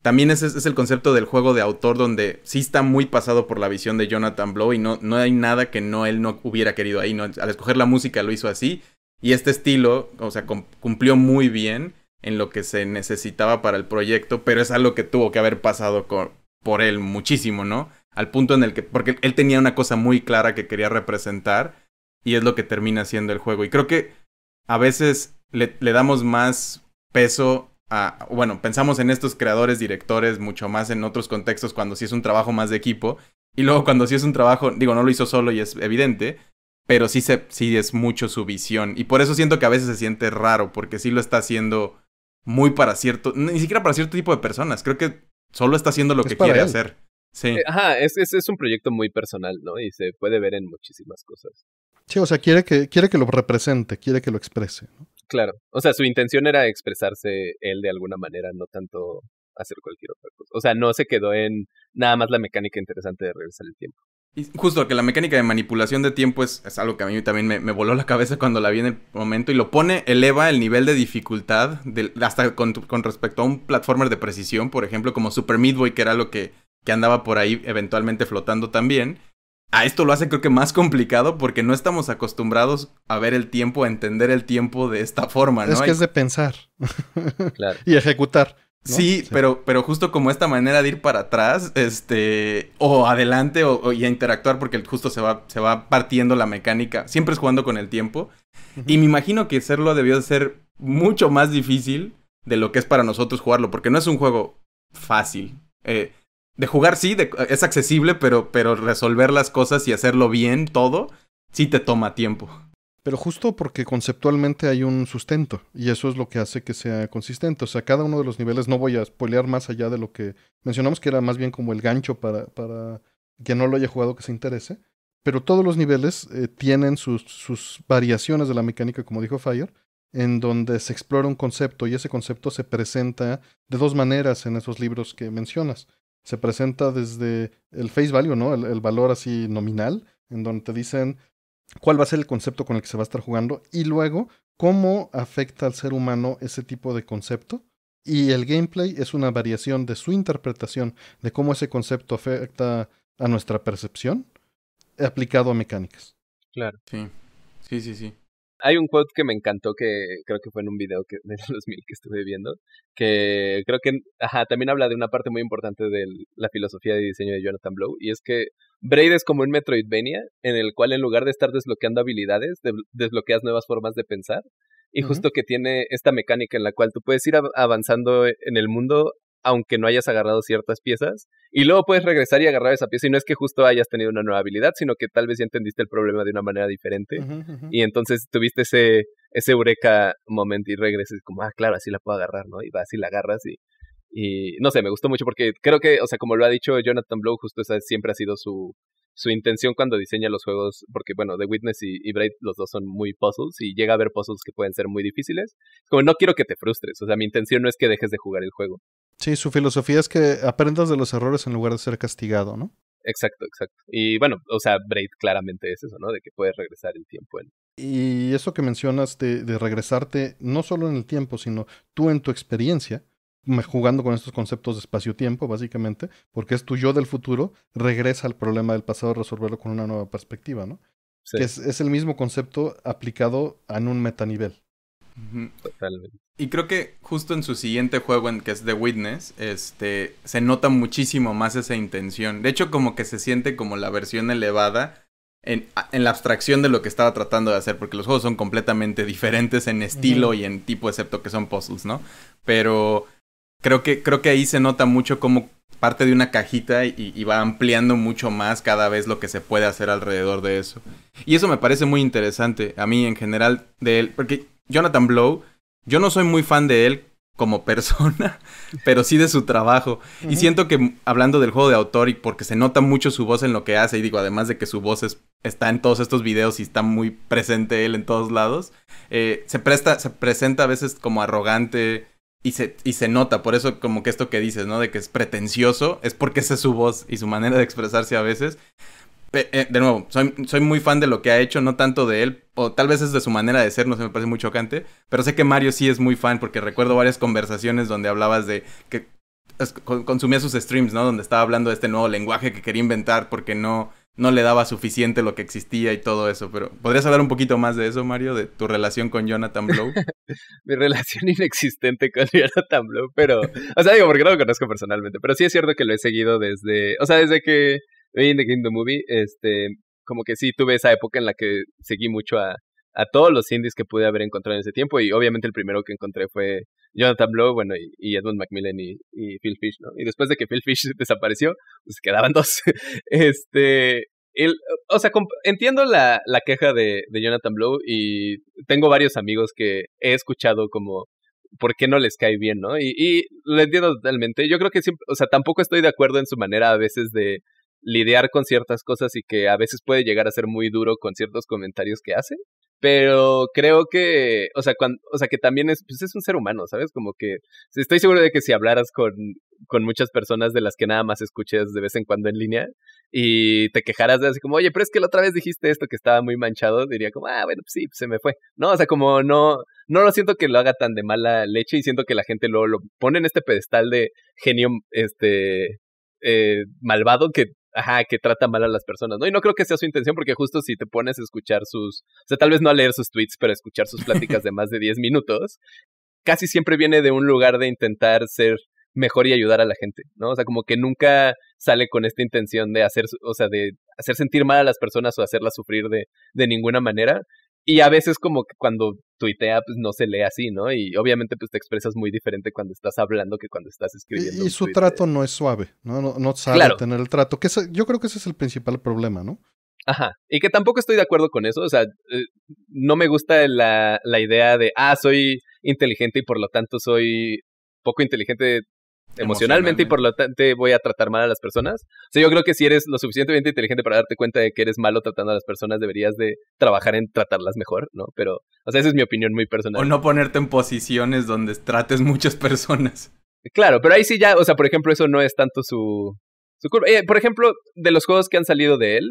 También es, es el concepto del juego de autor donde sí está muy pasado por la visión de Jonathan Blow y no, no hay nada que no él no hubiera querido ahí. Al escoger la música lo hizo así y este estilo, o sea, cumplió muy bien en lo que se necesitaba para el proyecto, pero es algo que tuvo que haber pasado con, por él muchísimo, ¿no? Al punto en el que, porque él tenía una cosa muy clara que quería representar y es lo que termina siendo el juego. Y creo que a veces le, le damos más peso a, bueno, pensamos en estos creadores, directores, mucho más en otros contextos cuando sí es un trabajo más de equipo. Y luego cuando sí es un trabajo, digo, no lo hizo solo y es evidente, pero sí, sí es mucho su visión. Y por eso siento que a veces se siente raro, porque sí lo está haciendo muy para cierto, ni siquiera para cierto tipo de personas, creo que solo está haciendo lo que quiere hacer. Sí. Eh, ajá, es, es, un proyecto muy personal, ¿no? Y se puede ver en muchísimas cosas. Sí, o sea, quiere que, quiere que lo represente, quiere que lo exprese. Claro, o sea, su intención era expresarse él de alguna manera, no tanto hacer cualquier otra cosa. O sea, no se quedó en nada más la mecánica interesante de regresar el tiempo. Y justo que la mecánica de manipulación de tiempo es, algo que a mí también me, voló la cabeza cuando la vi en el momento y lo pone, eleva el nivel de dificultad hasta con, respecto a un platformer de precisión, por ejemplo, como Super Meat Boy, que era lo que, andaba por ahí eventualmente flotando también. A esto lo hace creo que más complicado porque no estamos acostumbrados a ver el tiempo, a entender el tiempo de esta forma, Es que es de pensar y ejecutar. Sí, Pero, pero justo como esta manera de ir para atrás, este, o adelante, o, y a interactuar, porque justo se va, se va partiendo la mecánica. Siempre es jugando con el tiempo. Y me imagino que hacerlo debió ser mucho más difícil de lo que es para nosotros jugarlo, porque no es un juego fácil. Eh, de jugar sí, es accesible, pero, pero resolver las cosas y hacerlo bien todo, sí te toma tiempo. Pero justo porque conceptualmente hay un sustento y eso es lo que hace que sea consistente. O sea, cada uno de los niveles, no voy a spoilear más allá de lo que mencionamos, que era más bien como el gancho para, para quien no lo haya jugado que se interese. Pero todos los niveles eh, tienen sus, sus, variaciones de la mecánica, como dijo Fire, en donde se explora un concepto y ese concepto se presenta de dos maneras en esos libros que mencionas. Se presenta desde el face value, ¿no? el valor así nominal, en donde te dicen cuál va a ser el concepto con el que se va a estar jugando y luego cómo afecta al ser humano ese tipo de concepto. Y el gameplay es una variación de su interpretación de cómo ese concepto afecta a nuestra percepción aplicado a mecánicas. Claro. Sí, sí, sí, sí. Hay un quote que me encantó que creo que fue en un video que, los mil que estuve viendo, que creo que ajá, también habla de una parte muy importante de la filosofía de diseño de Jonathan Blow, y es que Braid es como un Metroidvania en el cual en lugar de estar desbloqueando habilidades, desbloqueas nuevas formas de pensar, y justo que tiene esta mecánica en la cual tú puedes ir avanzando e-, en el mundo aunque no hayas agarrado ciertas piezas. Y luego puedes regresar y agarrar esa pieza. Y no es que justo hayas tenido una nueva habilidad, sino que tal vez ya entendiste el problema de una manera diferente. Y entonces tuviste ese, ese eureka momento y regreses como, ah, claro, así la puedo agarrar, ¿no? Y vas y la agarras y, y no sé, me gustó mucho porque creo que, o sea, como lo ha dicho Jonathan Blow, justo esa siempre ha sido su, su intención cuando diseña los juegos, porque bueno, The Witness y, y, Braid, los dos son muy puzzles y llega a haber puzzles que pueden ser muy difíciles. Como no quiero que te frustres, o sea, mi intención no es que dejes de jugar el juego, Sí, su filosofía es que aprendas de los errores en lugar de ser castigado, ¿no? Exacto, exacto. Y bueno, o sea, Braid claramente es eso, ¿no? De que puedes regresar el tiempo. Y eso que mencionas de, regresarte, no solo en el tiempo, sino tú en tu experiencia, jugando con estos conceptos de espacio-tiempo, básicamente, porque es tu yo del futuro, regresa al problema del pasado, resolverlo con una nueva perspectiva, ¿no? Sí. Que es, es, el mismo concepto aplicado en un metanivel. Totalmente. Y creo que justo en su siguiente juego, en que es The Witness, este, se nota muchísimo más esa intención. De hecho, como que se siente como la versión elevada en, la abstracción de lo que estaba tratando de hacer, porque los juegos son completamente diferentes en estilo y en tipo, excepto que son puzzles, ¿no? Pero creo que, creo que ahí se nota mucho como parte de una cajita y, va ampliando mucho más cada vez lo que se puede hacer alrededor de eso. Y eso me parece muy interesante a mí en general de él, porque Jonathan Blow, yo no soy muy fan de él como persona, pero sí de su trabajo. Y siento que hablando del juego de autor y porque se nota mucho su voz en lo que hace, y digo, además de que su voz está en todos estos videos y está muy presente él en todos lados, eh, se, presta, se presenta a veces como arrogante y se, y se nota, por eso como que esto que dices, ¿no? De que es pretencioso, es porque esa es su voz y su manera de expresarse a veces. Eh, de nuevo, soy, soy, muy fan de lo que ha hecho, no tanto de él, o tal vez es de su manera de ser, no sé, me parece muy chocante, pero sé que Mario sí es muy fan porque recuerdo varias conversaciones donde hablabas de que consumía sus streams, ¿no? Donde estaba hablando de este nuevo lenguaje que quería inventar porque no, no le daba suficiente lo que existía y todo eso, pero ¿podrías hablar un poquito más de eso, Mario, de tu relación con Jonathan Blow? Mi relación inexistente con Jonathan Blow, pero, o sea, digo, porque no lo conozco personalmente, pero sí es cierto que lo he seguido desde, o sea, desde que the Movie, este, como que sí tuve esa época en la que seguí mucho a, todos los indies que pude haber encontrado en ese tiempo y obviamente el primero que encontré fue Jonathan Blow, bueno, y, Edmund Macmillan y, Phil Fish, ¿no? Y después de que Phil Fish desapareció, pues quedaban dos. este, o sea, entiendo la, la queja de, Jonathan Blow y tengo varios amigos que he escuchado como por qué no les cae bien, ¿no? Y, y lo entiendo totalmente. Yo creo que siempre, o sea, tampoco estoy de acuerdo en su manera a veces de, lidiar con ciertas cosas y que a veces puede llegar a ser muy duro con ciertos comentarios que hace. Pero creo que, o sea, cuando, o sea, que también es, pues es un ser humano, ¿sabes? Como que estoy seguro de que si hablaras con, muchas personas de las que nada más escuches de vez en cuando en línea y te quejaras de así como, oye, pero es que la otra vez dijiste esto que estaba muy manchado, diría como, ah, bueno, pues sí, se me fue. No, o sea, como no, no lo siento que lo haga tan de mala leche y siento que la gente luego lo pone en este pedestal de genio, este, eh, malvado que ajá, que trata mal a las personas, ¿no? Y no creo que sea su intención, porque justo si te pones a escuchar sus, o sea, tal vez no a leer sus tweets, pero a escuchar sus pláticas de más de 10 minutos, casi siempre viene de un lugar de intentar ser mejor y ayudar a la gente, ¿no? O sea, como que nunca sale con esta intención de hacer, o sea, de hacer sentir mal a las personas o hacerlas sufrir de, de ninguna manera. Y a veces como que cuando tuitea, pues no se lee así, ¿no? Y obviamente pues te expresas muy diferente cuando estás hablando que cuando estás escribiendo. Y, su trato no es suave, ¿no? No, no sabe tener el trato, que yo creo que ese es el principal problema, ¿no? Ajá, y que tampoco estoy de acuerdo con eso, o sea, eh, no me gusta la, la idea de, ah, soy inteligente y por lo tanto soy poco inteligente emocionalmente y por lo tanto voy a tratar mal a las personas. O sea, yo creo que si eres lo suficientemente inteligente para darte cuenta de que eres malo tratando a las personas, deberías de trabajar en tratarlas mejor, ¿no? Pero, o sea, esa es mi opinión muy personal. O no ponerte en posiciones donde trates muchas personas. Claro, pero ahí sí ya, o sea, por ejemplo, eso no es tanto su, su curva. Eh, por ejemplo, de los juegos que han salido de él,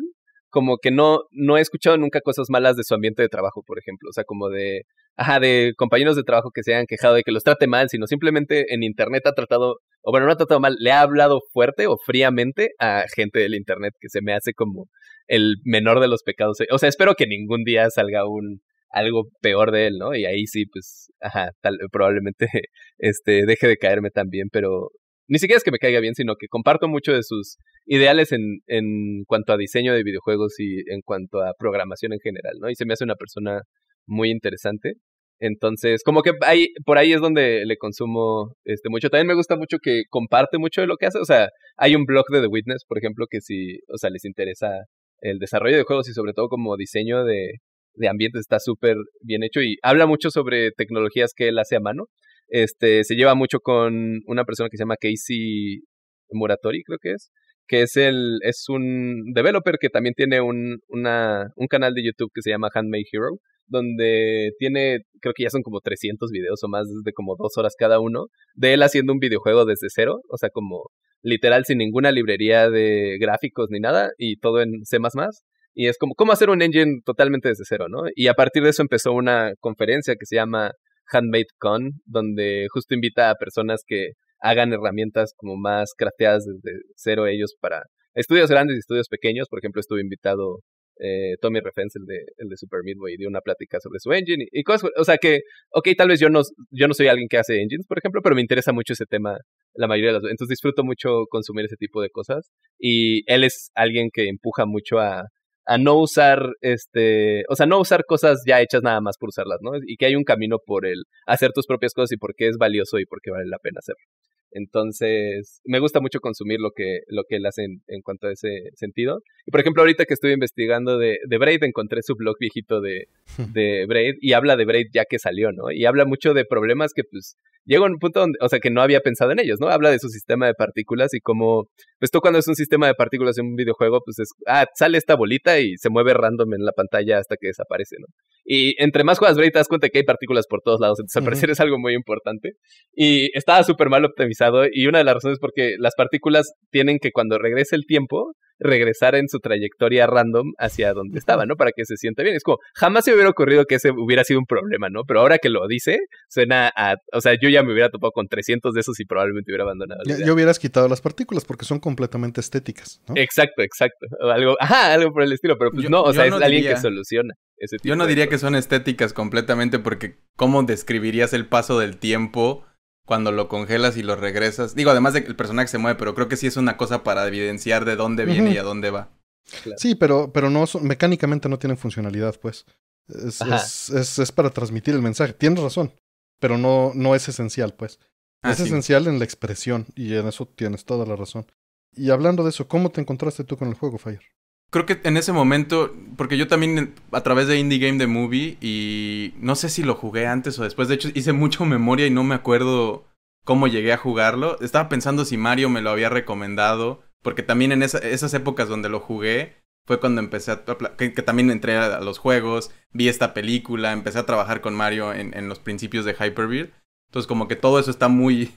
como que no, no he escuchado nunca cosas malas de su ambiente de trabajo, por ejemplo. O sea, como de, ajá, de compañeros de trabajo que se hayan quejado de que los trate mal, sino simplemente en internet ha tratado, o bueno, no ha tratado mal, le ha hablado fuerte o fríamente a gente del internet que se me hace como el menor de los pecados. O sea, espero que ningún día salga un algo peor de él, ¿no? Y ahí sí, pues, ajá, probablemente este, deje de caerme también, pero ni siquiera es que me caiga bien, sino que comparto mucho de sus ideales en, en cuanto a diseño de videojuegos y en cuanto a programación en general, ¿no? Y se me hace una persona muy interesante. Entonces, como que ahí, por ahí es donde le consumo este mucho. También me gusta mucho que comparte mucho de lo que hace. O sea, hay un blog de The Witness, por ejemplo, que si, o sea, les interesa el desarrollo de juegos y sobre todo como diseño de, de ambientes está súper bien hecho y habla mucho sobre tecnologías que él hace a mano. Este, se lleva mucho con una persona que se llama Casey Moratori creo que es, que es el es un developer que también tiene un, una, un canal de YouTube que se llama Handmade Hero, donde tiene, creo que ya son como 300 videos o más desde como dos horas cada uno, de él haciendo un videojuego desde cero, o sea, como literal sin ninguna librería de gráficos ni nada, y todo en C++. Y es como, ¿cómo hacer un engine totalmente desde cero, no? Y a partir de eso empezó una conferencia que se llama Handmade Con, donde justo invita a personas que hagan herramientas como más crafteadas desde cero ellos para estudios grandes y estudios pequeños. Por ejemplo, estuve invitado eh, Tommy Refens, el de, el de Super Midway, y dio una plática sobre su engine y, cosas. O sea que, ok, tal vez yo no, yo no soy alguien que hace engines, por ejemplo, pero me interesa mucho ese tema la mayoría de las veces. Entonces disfruto mucho consumir ese tipo de cosas. Y él es alguien que empuja mucho a a no usar, este, o sea, no usar cosas ya hechas nada más por usarlas, ¿no? Y que hay un camino por el hacer tus propias cosas y por qué es valioso y por qué vale la pena hacerlo. Entonces, me gusta mucho consumir lo que, lo que él hace en, cuanto a ese sentido. Y por ejemplo, ahorita que estuve investigando de, de Braid, encontré su blog viejito de, de Braid y habla de Braid ya que salió, ¿no? Y habla mucho de problemas que pues llega un punto donde, o sea, que no había pensado en ellos, ¿no? Habla de su sistema de partículas y cómo, pues tú cuando es un sistema de partículas en un videojuego, pues es, ah, sale esta bolita y se mueve random en la pantalla hasta que desaparece, ¿no? Y entre más juegas Braid te das cuenta que hay partículas por todos lados, entonces al es algo muy importante. Y estaba súper mal optimizado y una de las razones es porque las partículas tienen que cuando regrese el tiempo regresar en su trayectoria random hacia donde estaba, ¿no? Para que se sienta bien. Es como, jamás se hubiera ocurrido que ese hubiera sido un problema, ¿no? Pero ahora que lo dice, suena a, o sea, yo ya me hubiera topado con 300 de esos y probablemente hubiera abandonado. yo Yo hubieras quitado las partículas porque son completamente estéticas, ¿no? Exacto, exacto. Algo, ajá, algo por el estilo, pero pues no, o sea, es alguien que soluciona. Ese tipo yo no diría que son estéticas completamente porque ¿cómo describirías el paso del tiempo? cuando lo congelas y lo regresas. Digo, además de que el personaje se mueve, pero creo que sí es una cosa para evidenciar de dónde viene y a dónde va. Sí, pero, pero no mecánicamente no tienen funcionalidad, pues. Es, para transmitir el mensaje. Tienes razón, pero no, no es esencial, pues. Ah, es esencial en la expresión, y en eso tienes toda la razón. Y hablando de eso, ¿cómo te encontraste tú con el juego, Fire? creo que en ese momento, porque yo también a través de Indie Game de Movie y no sé si lo jugué antes o después, de hecho hice mucho memoria y no me acuerdo cómo llegué a jugarlo. Estaba pensando si Mario me lo había recomendado, porque también en esas épocas donde lo jugué fue cuando empecé a... Que, también entré a los juegos, vi esta película, empecé a trabajar con Mario en, los principios de Hyperbeard. Entonces como que todo eso está muy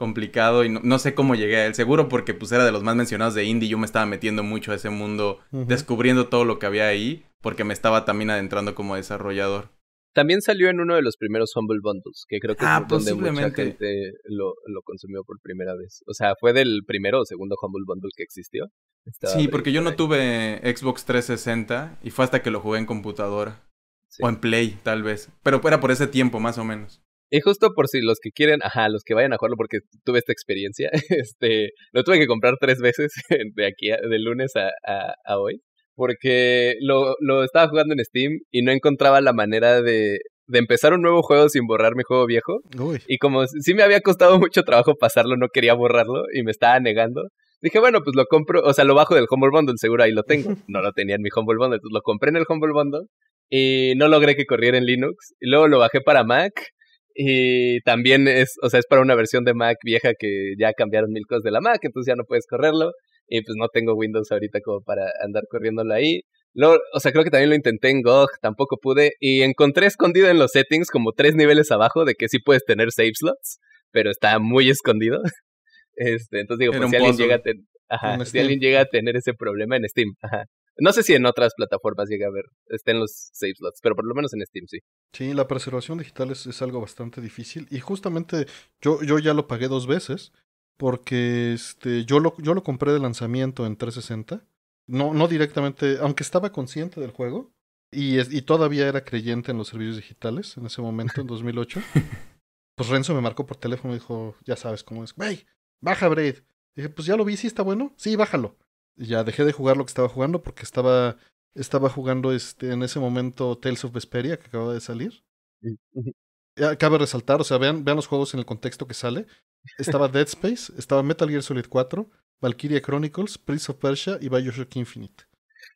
complicado y no, sé cómo llegué a él. Seguro porque pues era de los más mencionados de indie, yo me estaba metiendo mucho a ese mundo, descubriendo todo lo que había ahí, porque me estaba también adentrando como desarrollador. También salió en uno de los primeros Humble Bundles, que creo que ah, lo, lo, consumió por primera vez. O sea, fue del primero o segundo Humble Bundle que existió. sí, porque yo no tuve Xbox 360 y fue hasta que lo jugué en computadora. O en Play, tal vez. Pero era por ese tiempo, más o menos. Y justo por si los que quieren, ajá, los que vayan a jugarlo porque tuve esta experiencia, este, lo tuve que comprar tres veces de aquí, de lunes a, hoy, porque lo, lo, estaba jugando en Steam y no encontraba la manera de, de empezar un nuevo juego sin borrar mi juego viejo. Y como sí me había costado mucho trabajo pasarlo, no quería borrarlo y me estaba negando. Dije, bueno, pues lo compro, o sea, lo bajo del Humble Bundle, seguro ahí lo tengo. No lo tenía en mi Humble Bundle, entonces lo compré en el Humble Bundle y no logré que corriera en Linux. Y luego lo bajé para Mac y también es, o sea, es para una versión de Mac vieja que ya cambiaron mil cosas de la Mac, entonces ya no puedes correrlo. Y pues no tengo Windows ahorita como para andar corriéndolo ahí. lo o sea, creo que también lo intenté en GOG, tampoco pude. Y encontré escondido en los settings como tres niveles abajo de que sí puedes tener save slots, pero está muy escondido. Este, entonces digo, pues, si, alguien llega, a si alguien llega a tener ese problema en Steam. Ajá. No sé si en otras plataformas llega a haber, está en los save slots, pero por lo menos en Steam sí. Sí, la preservación digital es, algo bastante difícil y justamente yo, yo ya lo pagué dos veces porque este, yo, lo, yo lo compré de lanzamiento en 360. No, no directamente, aunque estaba consciente del juego y, y todavía era creyente en los servicios digitales en ese momento, en 2008. pues Renzo me marcó por teléfono y dijo, ya sabes cómo es, Wey, baja Braid. Dije, pues ya lo vi, sí está bueno, sí, bájalo ya dejé de jugar lo que estaba jugando porque estaba, estaba jugando este, en ese momento Tales of Vesperia que acaba de salir. Cabe resaltar, o sea, vean, vean los juegos en el contexto que sale. Estaba Dead Space, estaba Metal Gear Solid 4, Valkyria Chronicles, Prince of Persia y Bioshock Infinite.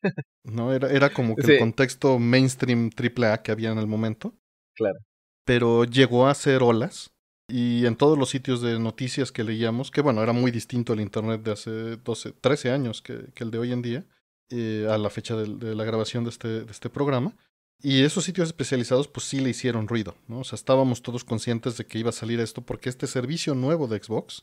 No, era, era como que el contexto mainstream AAA que había en el momento. Claro. Pero llegó a ser olas y en todos los sitios de noticias que leíamos, que bueno, era muy distinto el Internet de hace 12, 13 años que, el de hoy en día, eh, a la fecha de, la grabación de este, este programa. Y esos sitios especializados pues sí le hicieron ruido, ¿no? O sea, estábamos todos conscientes de que iba a salir esto porque este servicio nuevo de Xbox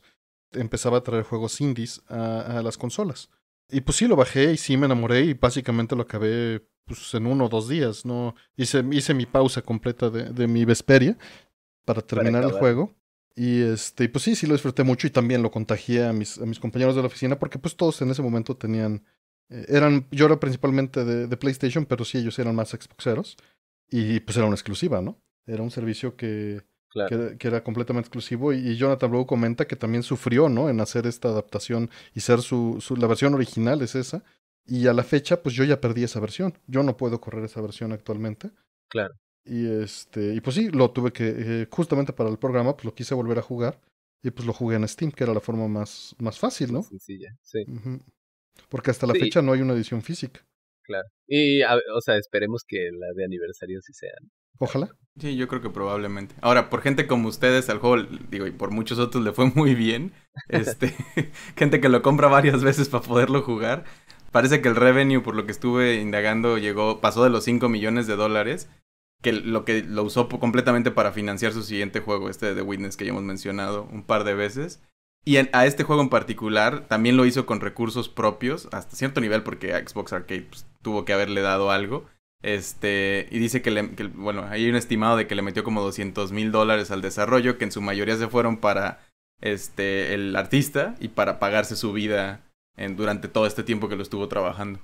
empezaba a traer juegos indies a, las consolas. Y pues sí, lo bajé y sí me enamoré y básicamente lo acabé pues en uno o dos días, ¿no? Hice, hice mi pausa completa de mi Vesperia para terminar el juego. Y este, pues sí, sí lo disfruté mucho y también lo contagié a mis, a mis compañeros de la oficina porque pues todos en ese momento tenían, eh, eran, yo era principalmente de, de, PlayStation, pero sí ellos eran más Xboxeros y pues era una exclusiva, ¿no? Era un servicio que, que, era completamente exclusivo y, Jonathan luego comenta que también sufrió, ¿no? En hacer esta adaptación y ser su, su, la versión original es esa. Y a la fecha, pues yo ya perdí esa versión. Yo no puedo correr esa versión actualmente. Claro. Y este, y pues sí, lo tuve que, eh, justamente para el programa, pues lo quise volver a jugar. Y pues lo jugué en Steam, que era la forma más, más fácil, ¿no? Sencilla, sí. Porque hasta la fecha no hay una edición física. Claro. Y, o sea, esperemos que la de aniversario sí sea. Ojalá. Sí, yo creo que probablemente. Ahora, por gente como ustedes al juego, digo, y por muchos otros le fue muy bien. Este, gente que lo compra varias veces para poderlo jugar. Parece que el revenue, por lo que estuve indagando, llegó, pasó de los 5 millones de dólares que lo que lo usó completamente para financiar su siguiente juego, este de The Witness que ya hemos mencionado un par de veces. Y a este juego en particular también lo hizo con recursos propios, hasta cierto nivel, porque Xbox Arcade pues, tuvo que haberle dado algo. Este, y dice que, le, bueno, hay un estimado de que le metió como 200 mil dólares al desarrollo, que en su mayoría se fueron para este, el artista y para pagarse su vida durante todo este tiempo que lo estuvo trabajando.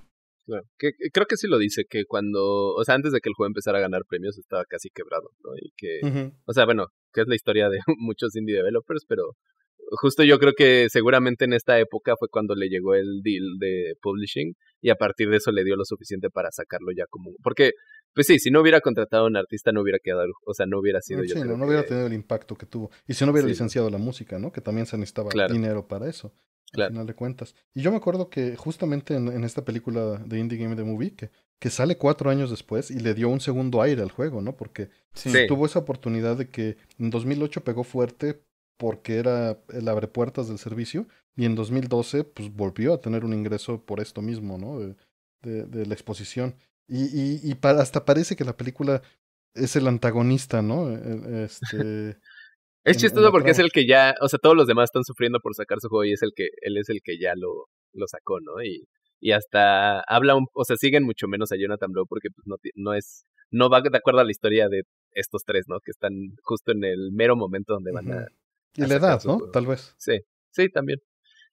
Que, creo que sí lo dice, que cuando, o sea, antes de que el juego empezara a ganar premios estaba casi quebrado, ¿no? Y que, o sea, bueno, que es la historia de muchos indie developers, pero justo yo creo que seguramente en esta época fue cuando le llegó el deal de publishing y a partir de eso le dio lo suficiente para sacarlo ya como, porque pues sí, si no hubiera contratado a un artista no hubiera quedado, o sea, no hubiera sido ah, yo. no, hubiera tenido el impacto que tuvo. Y si no hubiera licenciado la música, ¿no? Que también se necesitaba dinero para eso. Claro. Al final de cuentas. Y yo me acuerdo que justamente en, esta película de Indie Game The Movie, que, sale cuatro años después y le dio un segundo aire al juego, ¿no? Porque tuvo esa oportunidad de que en 2008 pegó fuerte porque era el abre puertas del servicio y en 2012 pues volvió a tener un ingreso por esto mismo, ¿no? de la exposición. Y, y, hasta parece que la película es el antagonista, ¿no? E-, e-, este, es chistoso porque es el que ya, o sea, todos los demás están sufriendo por sacar su juego y es el que, él es el que ya lo, lo sacó, ¿no? Y, y hasta habla, un, o sea, siguen mucho menos a Jonathan Blow porque pues, no, no es, no va de acuerdo a la historia de estos tres, ¿no? Que están justo en el mero momento donde van a... y la edad, ¿no? Tal vez. Sí, sí, también.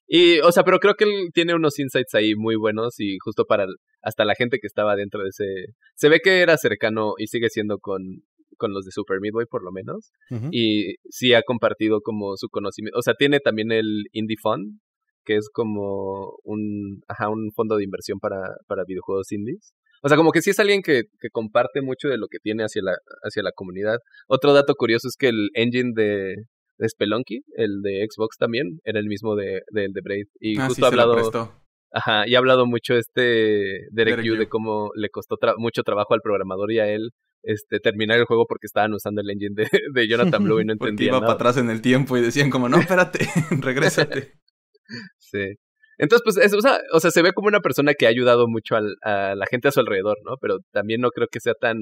Y, o sea, pero creo que él tiene unos insights ahí muy buenos y justo para hasta la gente que estaba dentro de ese... Se ve que era cercano y sigue siendo con, con los de Super Midway por lo menos. Y sí ha compartido como su conocimiento. O sea, tiene también el Indie Fund, que es como un, ajá, un fondo de inversión para, para videojuegos indies. O sea, como que sí es alguien que, que comparte mucho de lo que tiene hacia la, hacia la comunidad. Otro dato curioso es que el engine de, Spelunky, el de Xbox también, era el mismo de, del de Braid. Y ah, justo ha hablado. Ajá, y ha hablado mucho este Derek, Yu de cómo le costó mucho trabajo al programador y a él este, terminar el juego porque estaban usando el engine de, Jonathan Blue y no entendían. iba para atrás en el tiempo y decían como, no, espérate, regrésate. sí. Entonces, pues, o, sea, o, sea, se ve como una persona que ha ayudado mucho al, a la gente a su alrededor, ¿no? Pero también no creo que sea tan,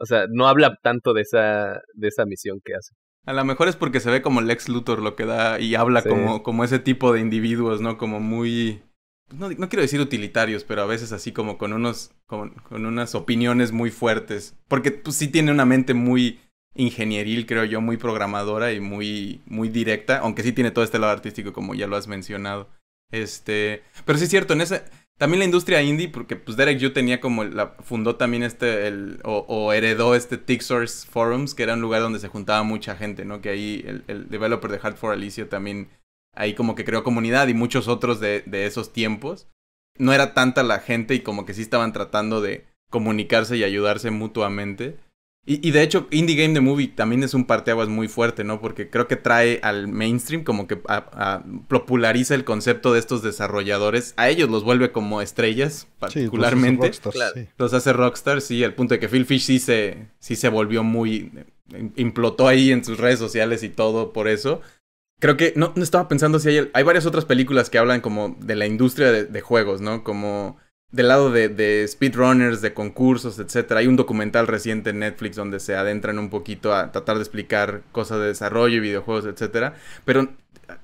o sea, no habla tanto de esa, de esa misión que hace. A lo mejor es porque se ve como Lex Luthor lo que da y habla como, como ese tipo de individuos, ¿no? Como muy... No, no, quiero decir utilitarios, pero a veces así como con unos... con unas opiniones muy fuertes. Porque pues, sí tiene una mente muy ingenieril, creo yo, muy programadora y muy, muy directa. Aunque sí tiene todo este lado artístico, como ya lo has mencionado. Este... Pero sí es cierto, en ese también la industria indie, porque pues Derek Yu tenía como la fundó también este el, o, heredó este Tixors Forums, que era un lugar donde se juntaba mucha gente, ¿no? Que ahí el, developer de Hard for Alicia también ahí como que creó comunidad y muchos otros de, de esos tiempos. No era tanta la gente y como que sí estaban tratando de comunicarse y ayudarse mutuamente. Y, de hecho, Indie Game de Movie también es un parteaguas muy fuerte, ¿no? Porque creo que trae al mainstream, como que populariza el concepto de estos desarrolladores. A ellos los vuelve como estrellas, particularmente. los, hace rockstars, sí. los hace rockstars, sí. Al punto de que Phil Fish sí se, sí se volvió muy. implotó ahí en sus redes sociales y todo por eso. Creo que. No, no estaba pensando si hay. Hay varias otras películas que hablan como de la industria de juegos, ¿no? Como del lado de, speedrunners, de concursos, etcétera, hay un documental reciente en Netflix donde se adentran un poquito a tratar de explicar cosas de desarrollo y videojuegos, etcétera. Pero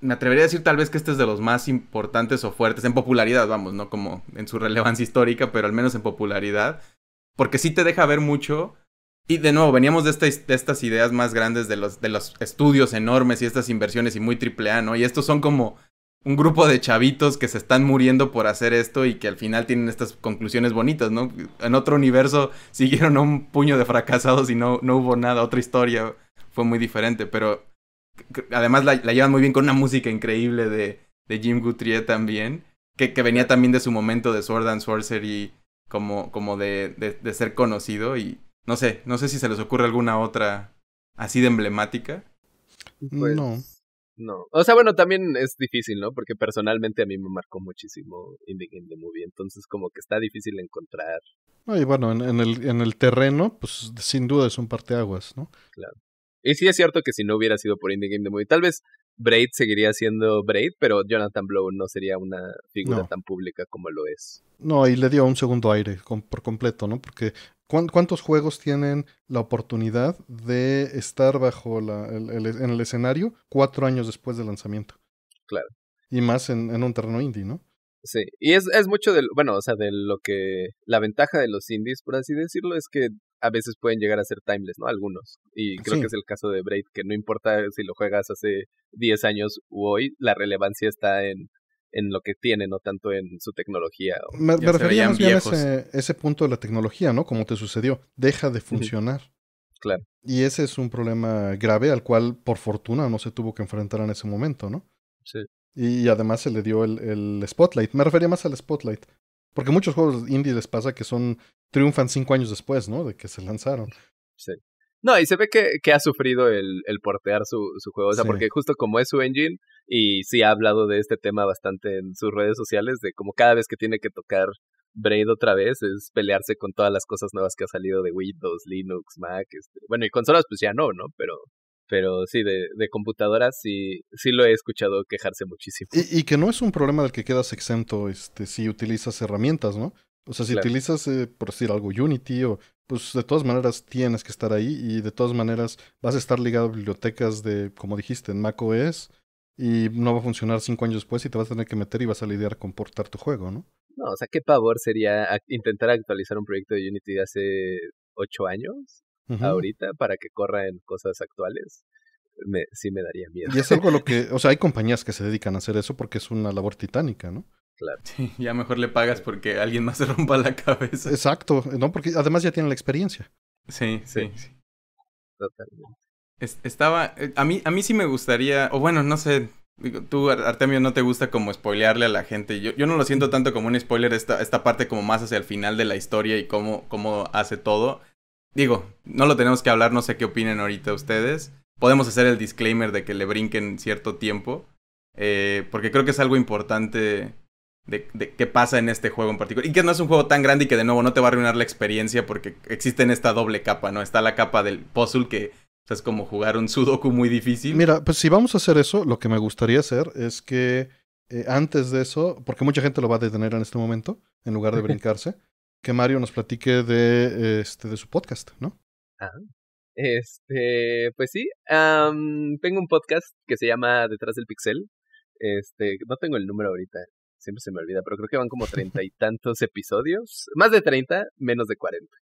me atrevería a decir tal vez que este es de los más importantes o fuertes en popularidad, vamos, no como en su relevancia histórica, pero al menos en popularidad, porque sí te deja ver mucho. Y de nuevo, veníamos de, estas ideas más grandes de los, de los estudios enormes y estas inversiones y muy triple A, ¿no? Y estos son como un grupo de chavitos que se están muriendo por hacer esto y que al final tienen estas conclusiones bonitas, ¿no? En otro universo siguieron a un puño de fracasados y no, no hubo nada, otra historia fue muy diferente, pero además la, llevan muy bien con una música increíble de, de Jim Guthrie también, que, que, venía también de su momento de Sword and Sorcery como, como de, de, ser conocido y no sé, no sé si se les ocurre alguna otra así de emblemática. Bueno. No. O sea, bueno, también es difícil, ¿no? Porque personalmente a mí me marcó muchísimo Indie Game Movie, entonces como que está difícil encontrar. y bueno, en, el, en el terreno, pues sin duda es un parteaguas, ¿no? Claro. Y sí es cierto que si no hubiera sido por Indie Game The Movie, tal vez Braid seguiría siendo Braid, pero Jonathan Blow no sería una figura tan pública como lo es. No, y le dio un segundo aire por completo, ¿no? Porque ¿cuántos juegos tienen la oportunidad de estar bajo la, en el escenario cuatro años después del lanzamiento? Claro. Y más en, un terreno indie, ¿no? Sí, y es, es mucho bueno, o sea, de lo que, la ventaja de los indies, por así decirlo, es que a veces pueden llegar a ser timeless, ¿no? Algunos. Y creo que es el caso de Braid, que no importa si lo juegas hace 10 años o hoy, la relevancia está en, en lo que tiene, no tanto en su tecnología. me, refería más bien a ese, ese, punto de la tecnología, ¿no? Como te sucedió, deja de funcionar. Claro. Y ese es un problema grave al cual, por fortuna, no se tuvo que enfrentar en ese momento, ¿no? Sí. Y además se le dio el, el spotlight. Me refería más al spotlight. Porque muchos juegos indie les pasa que son triunfan cinco años después, ¿no? De que se lanzaron. Sí. No, y se ve que, ha sufrido el, el portear su, su juego. O sea, porque justo como es su engine, y sí ha hablado de este tema bastante en sus redes sociales, de como cada vez que tiene que tocar Braid otra vez, es pelearse con todas las cosas nuevas que ha salido de Windows, Linux, Mac, este, bueno, y consolas pues ya no, ¿no? Pero, pero sí, de, de computadoras sí, sí lo he escuchado quejarse muchísimo. Y, y, que no es un problema del que quedas exento este, si utilizas herramientas, ¿no? O sea, si utilizas, eh, por decir algo, Unity o... Pues de todas maneras tienes que estar ahí y de todas maneras vas a estar ligado a bibliotecas de, como dijiste, en macOS y no va a funcionar cinco años después y te vas a tener que meter y vas a lidiar con portar tu juego, ¿no? No, o sea, qué pavor sería intentar actualizar un proyecto de Unity de hace ocho años ahorita para que corra en cosas actuales. Me, sí me daría miedo. Y es algo lo que, o sea, hay compañías que se dedican a hacer eso porque es una labor titánica, ¿no? Sí, ya mejor le pagas porque alguien más se rompa la cabeza. Exacto, ¿no? Porque además ya tiene la experiencia. Sí, sí, sí. Totalmente. estaba, eh, a mí, a mí sí me gustaría, o bueno, no sé, tú Artemio no te gusta como spoilearle a la gente. Yo, yo no lo siento tanto como un spoiler esta, esta parte como más hacia el final de la historia y cómo, cómo hace todo. Digo, no lo tenemos que hablar, no sé qué opinen ahorita ustedes. Podemos hacer el disclaimer de que le brinquen cierto tiempo. Eh, porque creo que es algo importante de, qué pasa en este juego en particular. Y que no es un juego tan grande y que de nuevo no te va a arruinar la experiencia porque existe en esta doble capa, ¿no? Está la capa del puzzle que es como jugar un sudoku muy difícil. Mira, pues si vamos a hacer eso, lo que me gustaría hacer es que eh, antes de eso, porque mucha gente lo va a detener en este momento, en lugar de brincarse, que Mario nos platique de, este, de su podcast, ¿no? Ajá. Este, pues sí, tengo un podcast que se llama Detrás del Pixel. Este, no tengo el número ahorita, siempre se me olvida, pero creo que van como treinta y tantos episodios, más de treinta, menos de cuarenta.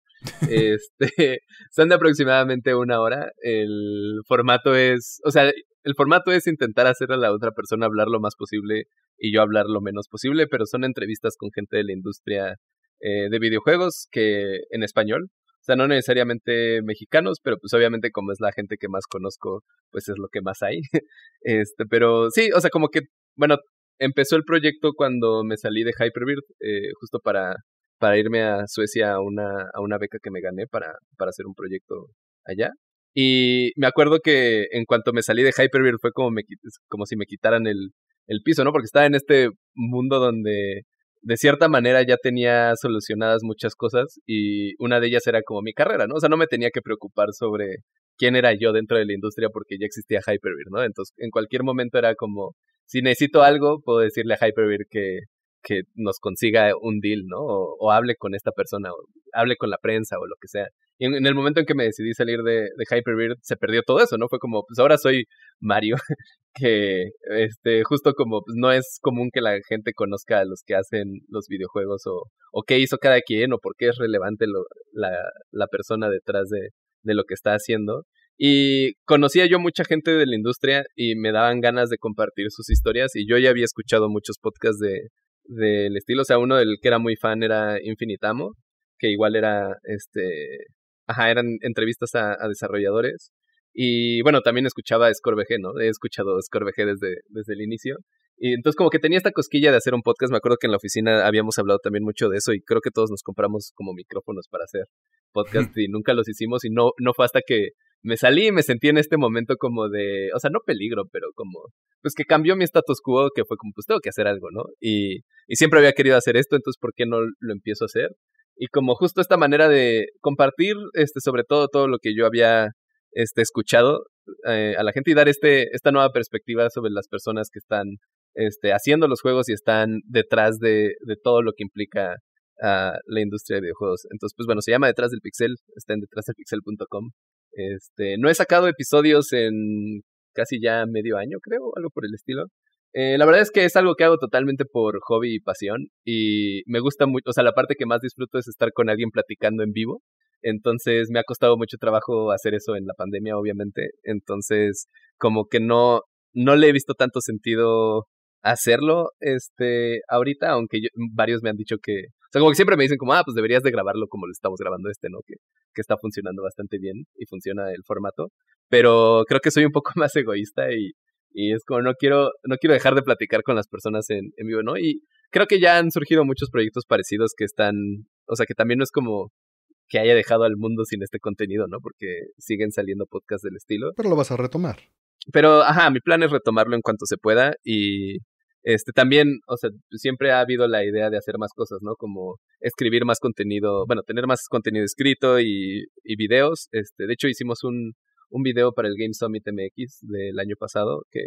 Este, son de aproximadamente una hora. El formato es, o sea, el formato es intentar hacer a la otra persona hablar lo más posible y yo hablar lo menos posible, pero son entrevistas con gente de la industria eh, de videojuegos que en español, o sea, no necesariamente mexicanos, pero pues obviamente como es la gente que más conozco, pues es lo que más hay. Este, pero sí, o sea, como que, bueno, empezó el proyecto cuando me salí de Hyperbeard, eh, justo para, para irme a Suecia a una, a una beca que me gané para, para hacer un proyecto allá. Y me acuerdo que en cuanto me salí de Hyperbeard fue como, me, como si me quitaran el, el piso, ¿no? Porque estaba en este mundo donde de cierta manera ya tenía solucionadas muchas cosas y una de ellas era como mi carrera, ¿no? O sea, no me tenía que preocupar sobre quién era yo dentro de la industria porque ya existía Hyperbeard, ¿no? Entonces, en cualquier momento era como, si necesito algo, puedo decirle a Hyperbeard que, que nos consiga un deal, ¿no? O, hable con esta persona, o hable con la prensa, o lo que sea. Y en, el momento en que me decidí salir de, de Hyperbeard, se perdió todo eso, ¿no? Fue como, pues ahora soy Mario, que este, justo como pues, no es común que la gente conozca a los que hacen los videojuegos, o, o qué hizo cada quien, o por qué es relevante lo, la, la persona detrás de, de lo que está haciendo. Y conocía yo mucha gente de la industria y me daban ganas de compartir sus historias y yo ya había escuchado muchos podcasts de del estilo, o sea, uno del que era muy fan era Infinitamo, que igual era este, ajá, eran entrevistas a, desarrolladores. Y bueno, también escuchaba Scorbg, ¿no? He escuchado Scorbg desde, desde el inicio. Y entonces como que tenía esta cosquilla de hacer un podcast, me acuerdo que en la oficina habíamos hablado también mucho de eso y creo que todos nos compramos como micrófonos para hacer podcast y nunca los hicimos y no, no fue hasta que me salí y me sentí en este momento como de, o sea, no peligro, pero como, pues que cambió mi status quo, que fue como, pues tengo que hacer algo, ¿no? Y, y siempre había querido hacer esto, entonces ¿por qué no lo empiezo a hacer? Y como justo esta manera de compartir, este, sobre todo todo lo que yo había este, escuchado eh, a la gente y dar este, esta nueva perspectiva sobre las personas que están este, haciendo los juegos y están detrás de, todo lo que implica a ah, la industria de videojuegos. Entonces, pues bueno, se llama Detrás del Pixel, está en detrásdelpixel.com. Este, no he sacado episodios en casi ya medio año, creo, algo por el estilo. Eh, la verdad es que es algo que hago totalmente por hobby y pasión y me gusta mucho, o sea, la parte que más disfruto es estar con alguien platicando en vivo. Entonces me ha costado mucho trabajo hacer eso en la pandemia, obviamente. Entonces, como que no, no le he visto tanto sentido hacerlo este ahorita, aunque varios me han dicho que, o sea, como que siempre me dicen como, ah, pues deberías de grabarlo como lo estamos grabando este, ¿no? Que, que está funcionando bastante bien y funciona el formato, pero creo que soy un poco más egoísta y, y es como no quiero no quiero dejar de platicar con las personas en, en vivo, ¿no? Y creo que ya han surgido muchos proyectos parecidos que están, o sea, que también no es como que haya dejado al mundo sin este contenido, ¿no? Porque siguen saliendo podcasts del estilo. Pero lo vas a retomar. Pero, ajá, mi plan es retomarlo en cuanto se pueda y este, también, o sea, siempre ha habido la idea de hacer más cosas, ¿no? Como escribir más contenido, bueno, tener más contenido escrito y, y videos. Este, de hecho, hicimos un, un video para el Game Summit MX del año pasado, que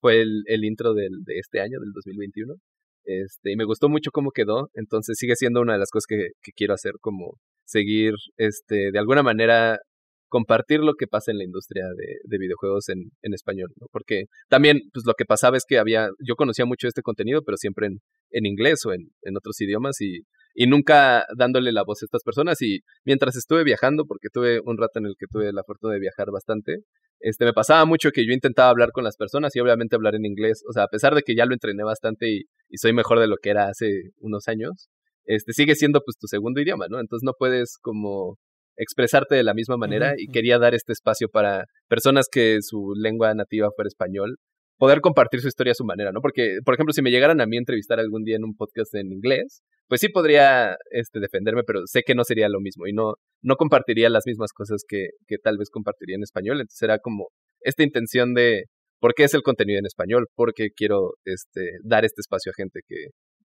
fue el, intro del, de este año, del 2021. Este, y me gustó mucho cómo quedó, entonces sigue siendo una de las cosas que, que quiero hacer, como seguir, este, de alguna manera compartir lo que pasa en la industria de, videojuegos en, español, ¿no? Porque también, pues lo que pasaba es que había, yo conocía mucho este contenido, pero siempre en, inglés o en, otros idiomas y, nunca dándole la voz a estas personas. Y mientras estuve viajando, porque tuve un rato en el que tuve la fortuna de viajar bastante, este, me pasaba mucho que yo intentaba hablar con las personas y obviamente hablar en inglés. O sea, a pesar de que ya lo entrené bastante y, y soy mejor de lo que era hace unos años, este, sigue siendo pues tu segundo idioma, ¿no? Entonces no puedes como expresarte de la misma manera y quería dar este espacio para personas que su lengua nativa fuera español, poder compartir su historia a su manera, ¿no? Porque, por ejemplo, si me llegaran a mí a entrevistar algún día en un podcast en inglés, pues sí podría este, defenderme, pero sé que no sería lo mismo y no, no compartiría las mismas cosas que, que tal vez compartiría en español. Entonces era como esta intención de, ¿por qué es el contenido en español? Porque quiero este, dar este espacio a gente que,